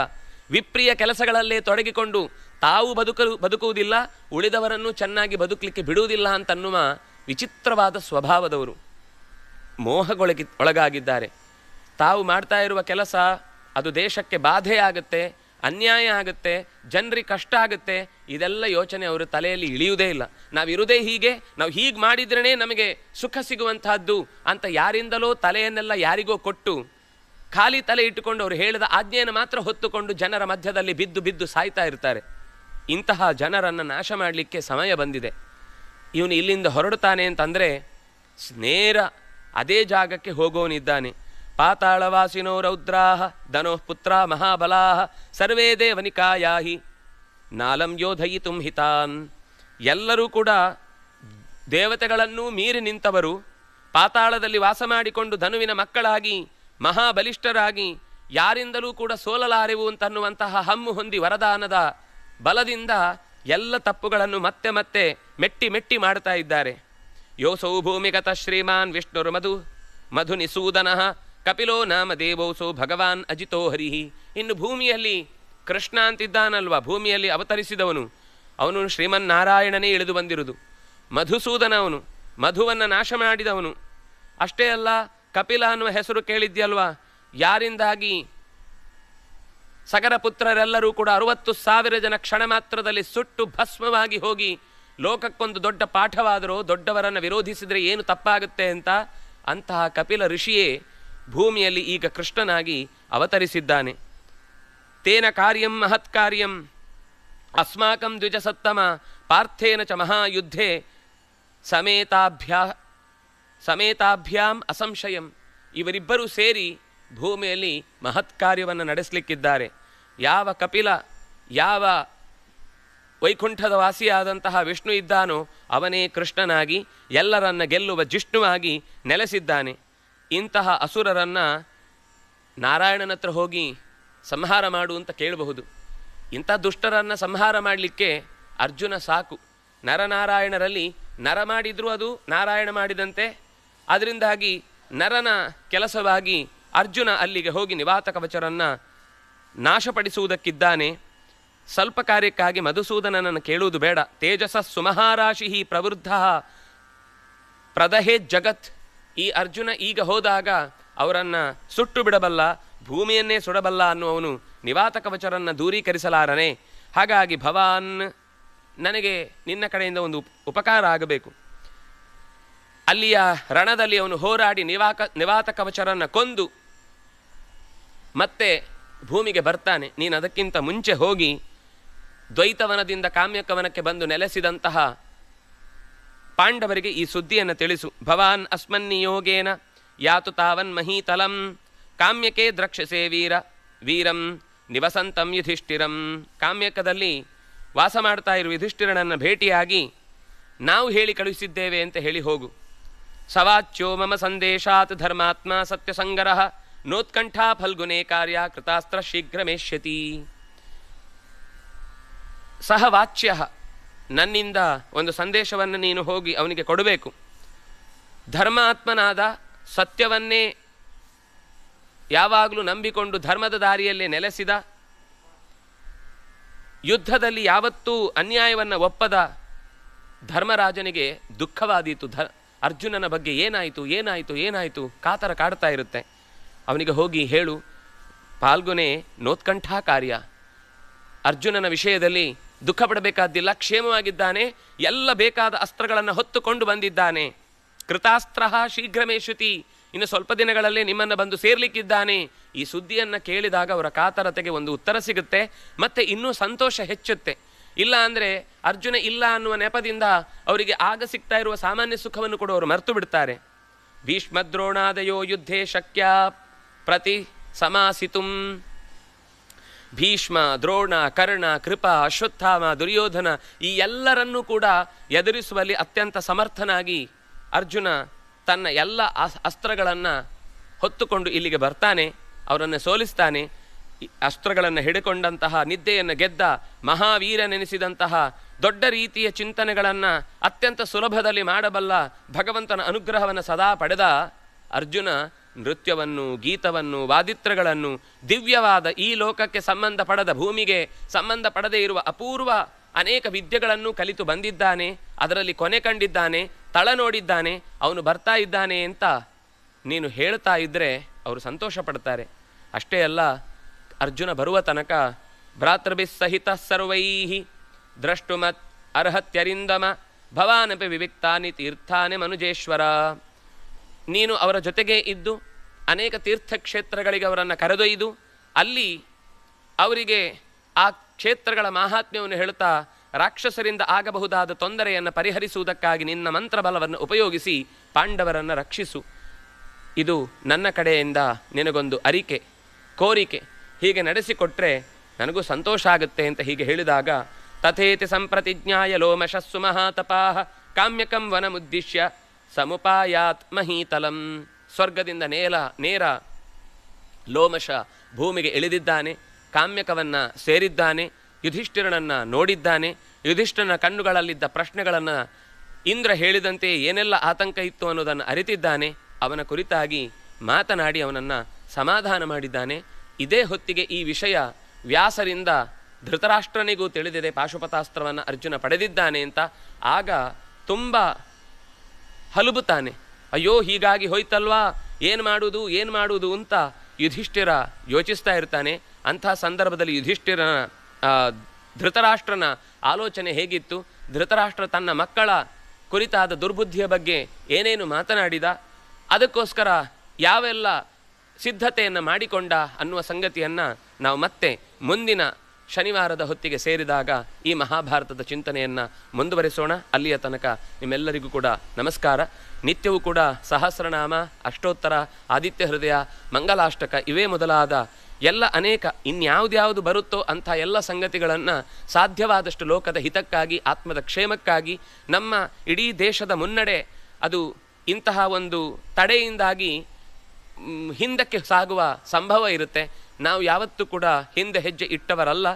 ವಿಪ್ರಿಯ ಕೆಲಸಗಳಲ್ಲೇ ತೊಡಗಿಕೊಂಡು ತಾವು ಬದುಕಲು ಬದುಕುವುದಿಲ್ಲ ಉಳಿದವರನ್ನು ಚೆನ್ನಾಗಿ ಬದುಕಲಿಕ್ಕೆ ಬಿಡುವುದಿಲ್ಲ ಅಂತನ್ನುವ ವಿಚಿತ್ರವಾದ ಸ್ವಭಾವದವರು ಮೋಹಗೊಳಗಿ ಒಳಗಾಗಿದ್ದಾರೆ ತಾವು ಮಾಡ್ತಾ ಇರುವ ಕೆಲಸ ಅದು ದೇಶಕ್ಕೆ ಬಾಧೆ ಆಗುತ್ತೆ ಅನ್ಯಾಯ ಆಗುತ್ತೆ ಜನರಿಗೆ ಕಷ್ಟ ಆಗುತ್ತೆ ಇದೆಲ್ಲ ಯೋಚನೆ ಅವರ ತಲೆಯಲ್ಲಿ ಇಳಿಯುವುದೇ ಇಲ್ಲ ನಾವಿರುವುದೇ ಹೀಗೆ ನಾವು ಹೀಗೆ ಮಾಡಿದ್ರೇ ನಮಗೆ ಸುಖ ಸಿಗುವಂತಹದ್ದು ಅಂತ ಯಾರಿಂದಲೋ ತಲೆಯನ್ನೆಲ್ಲ ಯಾರಿಗೋ ಕೊಟ್ಟು ಖಾಲಿ ತಲೆ ಇಟ್ಟುಕೊಂಡು ಅವರು ಹೇಳಿದ ಆಜ್ಞೆಯನ್ನು ಮಾತ್ರ ಹೊತ್ತುಕೊಂಡು ಜನರ ಮಧ್ಯದಲ್ಲಿ ಬಿದ್ದು ಬಿದ್ದು ಸಾಯ್ತಾ ಇರ್ತಾರೆ ಇಂತಹ ಜನರನ್ನು ನಾಶ ಮಾಡಲಿಕ್ಕೆ ಸಮಯ ಬಂದಿದೆ ಇವನು ಇಲ್ಲಿಂದ ಹೊರಡುತ್ತಾನೆ ಅಂತಂದರೆ ನೇರ ಅದೇ ಜಾಗಕ್ಕೆ ಹೋಗೋನಿದ್ದಾನೆ ಪಾತಾಳವಾಸಿನೋ ರೌದ್ರಾಹ ಧನೋ ಪುತ್ರ ಮಹಾಬಲಾಹ ಸರ್ವೇ ದೇವನಿಕಾಯಾಹಿ ನಾಲಂ ಯೋಧಯಿತುಂ ಹಿತಾನ್ ಎಲ್ಲರೂ ಕೂಡ ದೇವತೆಗಳನ್ನೂ ಮೀರಿ ನಿಂತವರು ಪಾತಾಳದಲ್ಲಿ ವಾಸ ಮಾಡಿಕೊಂಡು ಧನುವಿನ ಮಕ್ಕಳಾಗಿ ಮಹಾಬಲಿಷ್ಠರಾಗಿ ಯಾರಿಂದಲೂ ಕೂಡ ಸೋಲಲಾರೆವು ಅಂತನ್ನುವಂತಹ ಹಮ್ಮು ಹೊಂದಿ ವರದಾನದ ಬಲದಿಂದ ಎಲ್ಲ ತಪ್ಪುಗಳನ್ನು ಮತ್ತೆ ಮತ್ತೆ ಮೆಟ್ಟಿ ಮೆಟ್ಟಿ ಮಾಡ್ತಾ ಇದ್ದಾರೆ ಯೋಸೌ ಭೂಮಿಗತ ಶ್ರೀಮಾನ್ ವಿಷ್ಣುರು ಮಧು ಮಧುನಿಸೂದನ ಕಪಿಲೋ ನಾಮ ದೇವೋಸೋ ಭಗವಾನ್ ಅಜಿತೋ ಹರಿಹಿ ಇನ್ನು ಭೂಮಿಯಲ್ಲಿ ಕೃಷ್ಣ ಅಂತಿದ್ದಾನಲ್ವ ಭೂಮಿಯಲ್ಲಿ ಅವತರಿಸಿದವನು ಅವನು ಶ್ರೀಮನ್ನಾರಾಯಣನೇ ಇಳಿದು ಬಂದಿರುವುದು ಮಧುಸೂದನವನು ಮಧುವನ್ನು ನಾಶ ಮಾಡಿದವನು ಅಷ್ಟೇ ಅಲ್ಲ ಕಪಿಲ ಅನ್ನುವ ಹೆಸರು ಕೇಳಿದ್ಯಲ್ವಾ ಯಾರಿಂದಾಗಿ ಸಗರ ಪುತ್ರರೆಲ್ಲರೂ ಕೂಡ ಅರುವತ್ತು ಸಾವಿರ ಜನ ಕ್ಷಣ ಮಾತ್ರದಲ್ಲಿ ಸುಟ್ಟು ಭಸ್ಮವಾಗಿ ಹೋಗಿ ಲೋಕಕ್ಕೊಂದು ದೊಡ್ಡ ಪಾಠವಾದರೂ ದೊಡ್ಡವರನ್ನು ವಿರೋಧಿಸಿದರೆ ಏನು ತಪ್ಪಾಗುತ್ತೆ ಅಂತ ಅಂತಹ ಕಪಿಲ ಋಷಿಯೇ ಭೂಮಿಯಲ್ಲಿ ಈಗ ಕೃಷ್ಣನಾಗಿ ಅವತರಿಸಿದ್ದಾನೆ ತೇನ ಕಾರ್ಯಂ ಮಹತ್ ಕಾರ್ಯಂ ಅಸ್ಮಾಕಂ ದ್ವಿಜಸತ್ತಮ ಪಾರ್ಥೇನ ಚ ಮಹಾಯುದ್ಧೆ ಸಮೇತಾಭ್ಯಾ ಸಮೇತಾಭ್ಯಾಂ ಅಸಂಶಯಂ ಇವರಿಬ್ಬರೂ ಸೇರಿ ಭೂಮಿಯಲ್ಲಿ ಮಹತ್ ಕಾರ್ಯವನ್ನು ನಡೆಸಲಿಕ್ಕಿದ್ದಾರೆ ಯಾವ ಕಪಿಲ ಯಾವ ವೈಕುಂಠದ ವಾಸಿಯಾದಂತಹ ವಿಷ್ಣು ಇದ್ದಾನೋ ಅವನೇ ಕೃಷ್ಣನಾಗಿ ಎಲ್ಲರನ್ನ ಗೆಲ್ಲುವ ಜಿಷ್ಣುವಾಗಿ ನೆಲೆಸಿದ್ದಾನೆ ಇಂತಹ ಅಸುರರನ್ನು ನಾರಾಯಣನತ್ರ ಹೋಗಿ ಸಂಹಾರ ಮಾಡು ಅಂತ ಕೇಳಬಹುದು ಇಂಥ ದುಷ್ಟರನ್ನು ಸಂಹಾರ ಮಾಡಲಿಕ್ಕೆ ಅರ್ಜುನ ಸಾಕು ನರನಾರಾಯಣರಲ್ಲಿ ನರ ಮಾಡಿದರೂ ಅದು ನಾರಾಯಣ ಮಾಡಿದಂತೆ ಅದರಿಂದಾಗಿ ನರನ ಕೆಲಸವಾಗಿ ಅರ್ಜುನ ಅಲ್ಲಿಗೆ ಹೋಗಿ ನಿವಾತ ಕವಚರನ್ನು ನಾಶಪಡಿಸುವುದಕ್ಕಿದ್ದಾನೆ ಸ್ವಲ್ಪ ಕಾರ್ಯಕ್ಕಾಗಿ ಮಧುಸೂದನನನ್ನು ಕೇಳುವುದು ಬೇಡ ತೇಜಸ ಸುಮಹಾರಾಶಿ ಪ್ರವೃದ್ಧ ಪ್ರದಹೇ ಜಗತ್ ಈ ಅರ್ಜುನ ಈಗ ಹೋದಾಗ ಅವರನ್ನು ಸುಟ್ಟು ಬಿಡಬಲ್ಲ ಭೂಮಿಯನ್ನೇ ಸುಡಬಲ್ಲ ಅನ್ನುವನು ನಿವಾತ ಕವಚರನ್ನು ದೂರೀಕರಿಸಲಾರನೆ ಹಾಗಾಗಿ ಭವಾನ್ ನನಗೆ ನಿನ್ನ ಕಡೆಯಿಂದ ಒಂದು ಉಪಕಾರ ಆಗಬೇಕು ಅಲ್ಲಿಯ ರಣದಲ್ಲಿ ಅವನು ಹೋರಾಡಿ ನಿವಾಕ ನಿವಾತ ಕವಚರನ್ನು ಕೊಂದು ಮತ್ತೆ ಭೂಮಿಗೆ ಬರ್ತಾನೆ ನೀನು ಅದಕ್ಕಿಂತ ಮುಂಚೆ ಹೋಗಿ ದ್ವೈತವನದಿಂದ ಕಾಮ್ಯಕವನಕ್ಕೆ ಬಂದು ನೆಲೆಸಿದಂತಹ ಪಾಂಡವರಿಗೆ ಈ ಸುದ್ದಿಯನ್ನು ತಿಳಿಸು ಭವಾನ್ ಅಸ್ಮನ್ನಿಯೋಗೇನ ಯಾತು ತಾವನ್ ಮಹೀತಲಂ ಕಾಮ್ಯಕೇ ದ್ರಕ್ಷಸೇ ವೀರ ವೀರಂ ನಿವಸಂತಂ ಯುಧಿಷ್ಠಿರಂ ಕಾಮ್ಯಕದಲ್ಲಿ ವಾಸ ಮಾಡ್ತಾ ಇರುವ ಯುಧಿಷ್ಠಿರನನ್ನು ಭೇಟಿಯಾಗಿ ನಾವು ಹೇಳಿ ಕಳುಹಿಸಿದ್ದೇವೆ ಅಂತ ಹೇಳಿ ಹೋಗು ಸವಾಚ್ಯೋ ಮಮ ಸಂದೇಶಾತ್ ಧರ್ಮಾತ್ಮ ಸತ್ಯಸಂಗರ ನೋತ್ಕಂಠಾ ಫಲ್ಗುನೆ ಕಾರ್ಯ ಕೃತಾಸ್ತ್ರ ಮೇಷ್ಯತಿ ಸಹ ವಾಚ್ಯ ನನ್ನಿಂದ ಒಂದು ಸಂದೇಶವನ್ನು ನೀನು ಹೋಗಿ ಅವನಿಗೆ ಕೊಡಬೇಕು ಧರ್ಮಾತ್ಮನಾದ ಸತ್ಯವನ್ನೇ ಯಾವಾಗಲೂ ನಂಬಿಕೊಂಡು ಧರ್ಮದ ದಾರಿಯಲ್ಲೇ ನೆಲೆಸಿದ ಯುದ್ಧದಲ್ಲಿ ಯಾವತ್ತೂ ಅನ್ಯಾಯವನ್ನು ಒಪ್ಪದ ಧರ್ಮರಾಜನಿಗೆ ದುಃಖವಾದೀತು ಧ ಅರ್ಜುನನ ಬಗ್ಗೆ ಏನಾಯಿತು ಏನಾಯಿತು ಏನಾಯಿತು ಕಾತರ ಕಾಡ್ತಾ ಇರುತ್ತೆ ಅವನಿಗೆ ಹೋಗಿ ಹೇಳು ಪಾಲ್ಗೊನೆ ನೋತ್ಕಂಠ ಕಾರ್ಯ ಅರ್ಜುನನ ವಿಷಯದಲ್ಲಿ ದುಃಖ ಪಡಬೇಕಾದ್ದಿಲ್ಲ ಕ್ಷೇಮವಾಗಿದ್ದಾನೆ ಎಲ್ಲ ಬೇಕಾದ ಅಸ್ತ್ರಗಳನ್ನು ಹೊತ್ತುಕೊಂಡು ಬಂದಿದ್ದಾನೆ ಕೃತಾಸ್ತ್ರ ಶೀಘ್ರಮೇ ಶ್ರುತಿ ಇನ್ನು ಸ್ವಲ್ಪ ದಿನಗಳಲ್ಲಿ ನಿಮ್ಮನ್ನು ಬಂದು ಸೇರ್ಲಿಕ್ಕಿದ್ದಾನೆ ಈ ಸುದ್ದಿಯನ್ನು ಕೇಳಿದಾಗ ಅವರ ಕಾತರತೆಗೆ ಒಂದು ಉತ್ತರ ಸಿಗುತ್ತೆ ಮತ್ತು ಇನ್ನೂ ಸಂತೋಷ ಹೆಚ್ಚುತ್ತೆ ಇಲ್ಲ ಅಂದರೆ ಅರ್ಜುನ ಇಲ್ಲ ಅನ್ನುವ ನೆಪದಿಂದ ಅವರಿಗೆ ಆಗ ಸಿಗ್ತಾ ಇರುವ ಸಾಮಾನ್ಯ ಸುಖವನ್ನು ಕೂಡ ಅವರು ಮರೆತು ಬಿಡ್ತಾರೆ ಭೀಷ್ಮ ದ್ರೋಣಾದಯೋ ಯುದ್ಧೇ ಶಕ್ಯ ಪ್ರತಿ ಸಮಾಸಿತುಂ ಭೀಷ್ಮ ದ್ರೋಣ ಕರ್ಣ ಕೃಪ ಅಶ್ವತ್ಥಾಮ ದುರ್ಯೋಧನ ಈ ಎಲ್ಲರನ್ನೂ ಕೂಡ ಎದುರಿಸುವಲ್ಲಿ ಅತ್ಯಂತ ಸಮರ್ಥನಾಗಿ ಅರ್ಜುನ ತನ್ನ ಎಲ್ಲ ಅಸ್ತ್ರಗಳನ್ನು ಹೊತ್ತುಕೊಂಡು ಇಲ್ಲಿಗೆ ಬರ್ತಾನೆ ಅವರನ್ನು ಸೋಲಿಸ್ತಾನೆ ಅಸ್ತ್ರಗಳನ್ನು ಹಿಡಿಕೊಂಡಂತಹ ನಿದ್ದೆಯನ್ನು ಗೆದ್ದ ಮಹಾವೀರನೆನಿಸಿದಂತಹ ದೊಡ್ಡ ರೀತಿಯ ಚಿಂತನೆಗಳನ್ನು ಅತ್ಯಂತ ಸುಲಭದಲ್ಲಿ ಮಾಡಬಲ್ಲ ಭಗವಂತನ ಅನುಗ್ರಹವನ್ನು ಸದಾ ಪಡೆದ ಅರ್ಜುನ ನೃತ್ಯವನ್ನು ಗೀತವನ್ನು ವಾದಿತ್ರಗಳನ್ನು ದಿವ್ಯವಾದ ಈ ಲೋಕಕ್ಕೆ ಸಂಬಂಧ ಪಡೆದ ಭೂಮಿಗೆ ಸಂಬಂಧ ಸಂಬಂಧಪಡದೇ ಇರುವ ಅಪೂರ್ವ ಅನೇಕ ವಿದ್ಯೆಗಳನ್ನು ಕಲಿತು ಬಂದಿದ್ದಾನೆ ಅದರಲ್ಲಿ ಕೊನೆ ಕಂಡಿದ್ದಾನೆ ತಳ ನೋಡಿದ್ದಾನೆ ಅವನು ಬರ್ತಾ ಇದ್ದಾನೆ ಅಂತ ನೀನು ಹೇಳ್ತಾ ಇದ್ದರೆ ಅವರು ಸಂತೋಷ ಪಡ್ತಾರೆ ಅಷ್ಟೇ ಅಲ್ಲ ಅರ್ಜುನ ಬರುವ ತನಕ ಭ್ರಾತೃಭಿಸ್ಸಹಿತ ಸರ್ವೈ ದ್ರಷ್ಟುಮತ್ ಅರ್ಹತ್ಯರಿಂದಮ ಭವಾನಪಿ ವಿವಿಕ್ತಾನಿ ತೀರ್ಥಾನೆ ಮನುಜೇಶ್ವರ ನೀನು ಅವರ ಜೊತೆಗೆ ಇದ್ದು ಅನೇಕ ತೀರ್ಥಕ್ಷೇತ್ರಗಳಿಗೆ ಅವರನ್ನು ಕರೆದೊಯ್ದು ಅಲ್ಲಿ ಅವರಿಗೆ ಆ ಕ್ಷೇತ್ರಗಳ ಮಾಹಾತ್ಮ್ಯವನ್ನು ಹೇಳುತ್ತಾ ರಾಕ್ಷಸರಿಂದ ಆಗಬಹುದಾದ ತೊಂದರೆಯನ್ನು ಪರಿಹರಿಸುವುದಕ್ಕಾಗಿ ನಿನ್ನ ಮಂತ್ರಬಲವನ್ನು ಉಪಯೋಗಿಸಿ ಪಾಂಡವರನ್ನು ರಕ್ಷಿಸು ಇದು ನನ್ನ ಕಡೆಯಿಂದ ನಿನಗೊಂದು ಅರಿಕೆ ಕೋರಿಕೆ ಹೀಗೆ ನಡೆಸಿಕೊಟ್ರೆ ನನಗೂ ಸಂತೋಷ ಆಗುತ್ತೆ ಅಂತ ಹೀಗೆ ಹೇಳಿದಾಗ ತಥೇತಿ ಸಂಪ್ರತಿಜ್ಞಾಯ ಲೋಮಶಸ್ಸು ಮಹಾತಪಾಹ ಕಾಮ್ಯಕಂ ವನಮುದ್ದಿಶ್ಯ ಸಮುಪಾಯಾತ್ ಮಹೀತಲಂ ಸ್ವರ್ಗದಿಂದ ನೇಲ ನೇರ ಲೋಮಶ ಭೂಮಿಗೆ ಇಳಿದಿದ್ದಾನೆ ಕಾಮ್ಯಕವನ್ನು ಸೇರಿದ್ದಾನೆ ಯುಧಿಷ್ಠಿರನನ್ನು ನೋಡಿದ್ದಾನೆ ಯುಧಿಷ್ಠಿರನ ಕಣ್ಣುಗಳಲ್ಲಿದ್ದ ಪ್ರಶ್ನೆಗಳನ್ನು ಇಂದ್ರ ಹೇಳಿದಂತೆ ಏನೆಲ್ಲ ಆತಂಕ ಇತ್ತು ಅನ್ನೋದನ್ನು ಅರಿತಿದ್ದಾನೆ ಅವನ ಕುರಿತಾಗಿ ಮಾತನಾಡಿ ಅವನನ್ನು ಸಮಾಧಾನ ಮಾಡಿದ್ದಾನೆ ಇದೇ ಹೊತ್ತಿಗೆ ಈ ವಿಷಯ ವ್ಯಾಸರಿಂದ ಧೃತರಾಷ್ಟ್ರನಿಗೂ ತಿಳಿದಿದೆ ಪಾಶುಪತಾಸ್ತ್ರವನ್ನು ಅರ್ಜುನ ಪಡೆದಿದ್ದಾನೆ ಅಂತ ಆಗ ತುಂಬ ಹಲುಬುತ್ತಾನೆ ಅಯ್ಯೋ ಹೀಗಾಗಿ ಹೋಯ್ತಲ್ವಾ ಏನು ಮಾಡುವುದು ಏನು ಮಾಡುವುದು ಅಂತ ಯುಧಿಷ್ಠಿರ ಯೋಚಿಸ್ತಾ ಇರ್ತಾನೆ ಅಂಥ ಸಂದರ್ಭದಲ್ಲಿ ಯುಧಿಷ್ಠಿರನ ಧೃತರಾಷ್ಟ್ರನ ಆಲೋಚನೆ ಹೇಗಿತ್ತು ಧೃತರಾಷ್ಟ್ರ ತನ್ನ ಮಕ್ಕಳ ಕುರಿತಾದ ದುರ್ಬುದ್ಧಿಯ ಬಗ್ಗೆ ಏನೇನು ಮಾತನಾಡಿದ ಅದಕ್ಕೋಸ್ಕರ ಯಾವೆಲ್ಲ ಸಿದ್ಧತೆಯನ್ನು ಮಾಡಿಕೊಂಡ ಅನ್ನುವ ಸಂಗತಿಯನ್ನು ನಾವು ಮತ್ತೆ ಮುಂದಿನ ಶನಿವಾರದ ಹೊತ್ತಿಗೆ ಸೇರಿದಾಗ ಈ ಮಹಾಭಾರತದ ಚಿಂತನೆಯನ್ನು ಮುಂದುವರಿಸೋಣ ಅಲ್ಲಿಯ ತನಕ ನಿಮ್ಮೆಲ್ಲರಿಗೂ ಕೂಡ ನಮಸ್ಕಾರ ನಿತ್ಯವೂ ಕೂಡ ಸಹಸ್ರನಾಮ ಅಷ್ಟೋತ್ತರ ಆದಿತ್ಯ ಹೃದಯ ಮಂಗಲಾಷ್ಟಕ ಇವೇ ಮೊದಲಾದ ಎಲ್ಲ ಅನೇಕ ಇನ್ಯಾವುದ್ಯಾವುದು ಬರುತ್ತೋ ಅಂಥ ಎಲ್ಲ ಸಂಗತಿಗಳನ್ನು ಸಾಧ್ಯವಾದಷ್ಟು ಲೋಕದ ಹಿತಕ್ಕಾಗಿ ಆತ್ಮದ ಕ್ಷೇಮಕ್ಕಾಗಿ ನಮ್ಮ ಇಡೀ ದೇಶದ ಮುನ್ನಡೆ ಅದು ಇಂತಹ ಒಂದು ತಡೆಯಿಂದಾಗಿ ಹಿಂದಕ್ಕೆ ಸಾಗುವ ಸಂಭವ ಇರುತ್ತೆ ನಾವು ಯಾವತ್ತೂ ಕೂಡ ಹಿಂದೆ ಹೆಜ್ಜೆ ಇಟ್ಟವರಲ್ಲ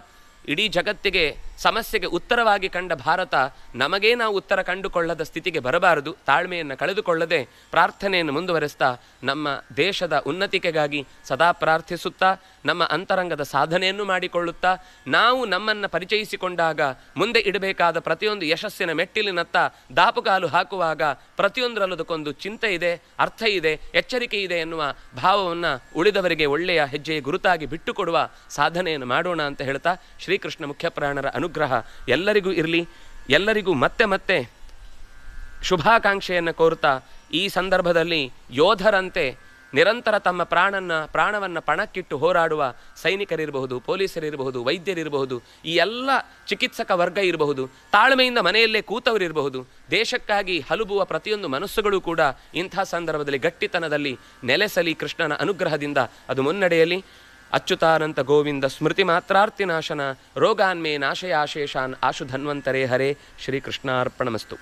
ಇಡೀ ಜಗತ್ತಿಗೆ ಸಮಸ್ಯೆಗೆ ಉತ್ತರವಾಗಿ ಕಂಡ ಭಾರತ ನಮಗೇ ನಾವು ಉತ್ತರ ಕಂಡುಕೊಳ್ಳದ ಸ್ಥಿತಿಗೆ ಬರಬಾರದು ತಾಳ್ಮೆಯನ್ನು ಕಳೆದುಕೊಳ್ಳದೆ ಪ್ರಾರ್ಥನೆಯನ್ನು ಮುಂದುವರೆಸ್ತಾ ನಮ್ಮ ದೇಶದ ಉನ್ನತಿಕೆಗಾಗಿ ಸದಾ ಪ್ರಾರ್ಥಿಸುತ್ತಾ ನಮ್ಮ ಅಂತರಂಗದ ಸಾಧನೆಯನ್ನು ಮಾಡಿಕೊಳ್ಳುತ್ತಾ ನಾವು ನಮ್ಮನ್ನು ಪರಿಚಯಿಸಿಕೊಂಡಾಗ ಮುಂದೆ ಇಡಬೇಕಾದ ಪ್ರತಿಯೊಂದು ಯಶಸ್ಸಿನ ಮೆಟ್ಟಿಲಿನತ್ತ ದಾಪುಗಾಲು ಹಾಕುವಾಗ ಪ್ರತಿಯೊಂದರಲ್ಲದಕ್ಕೊಂದು ಚಿಂತೆ ಇದೆ ಅರ್ಥ ಇದೆ ಎಚ್ಚರಿಕೆ ಇದೆ ಎನ್ನುವ ಭಾವವನ್ನು ಉಳಿದವರಿಗೆ ಒಳ್ಳೆಯ ಹೆಜ್ಜೆಯ ಗುರುತಾಗಿ ಬಿಟ್ಟುಕೊಡುವ ಸಾಧನೆಯನ್ನು ಮಾಡೋಣ ಅಂತ ಹೇಳ್ತಾ ಶ್ರೀಕೃಷ್ಣ ಮುಖ್ಯಪ್ರಾಣರ ಅನು ಅನುಗ್ರಹ ಎಲ್ಲರಿಗೂ ಇರಲಿ ಎಲ್ಲರಿಗೂ ಮತ್ತೆ ಮತ್ತೆ ಶುಭಾಕಾಂಕ್ಷೆಯನ್ನು ಕೋರ್ತಾ ಈ ಸಂದರ್ಭದಲ್ಲಿ ಯೋಧರಂತೆ ನಿರಂತರ ತಮ್ಮ ಪ್ರಾಣನ್ನ ಪ್ರಾಣವನ್ನು ಪಣಕ್ಕಿಟ್ಟು ಹೋರಾಡುವ ಸೈನಿಕರಿರಬಹುದು ಪೊಲೀಸರಿರಬಹುದು ವೈದ್ಯರಿರಬಹುದು ಈ ಎಲ್ಲ ಚಿಕಿತ್ಸಕ ವರ್ಗ ಇರಬಹುದು ತಾಳ್ಮೆಯಿಂದ ಮನೆಯಲ್ಲೇ ಕೂತವರಿರಬಹುದು ದೇಶಕ್ಕಾಗಿ ಹಲುಬುವ ಪ್ರತಿಯೊಂದು ಮನಸ್ಸುಗಳು ಕೂಡ ಇಂಥ ಸಂದರ್ಭದಲ್ಲಿ ಗಟ್ಟಿತನದಲ್ಲಿ ನೆಲೆಸಲಿ ಕೃಷ್ಣನ ಅನುಗ್ರಹದಿಂದ ಅದು ಮುನ್ನಡೆಯಲಿ ಅಚ್ಯುತಾನಂತ ಗೋವಿಂದ ಸ್ಮೃತಿ ಮಾತ್ರಾರ್ತಿ ನಾಶನ ರೋಗಾನ್ಮೇ ನಾಶಯಾಶೇಷಾನ್ ಆಶು ಧನ್ವಂತರೇ ಹರೇ ಶ್ರೀಕೃಷ್ಣಾರ್ಪಣಮಸ್ತು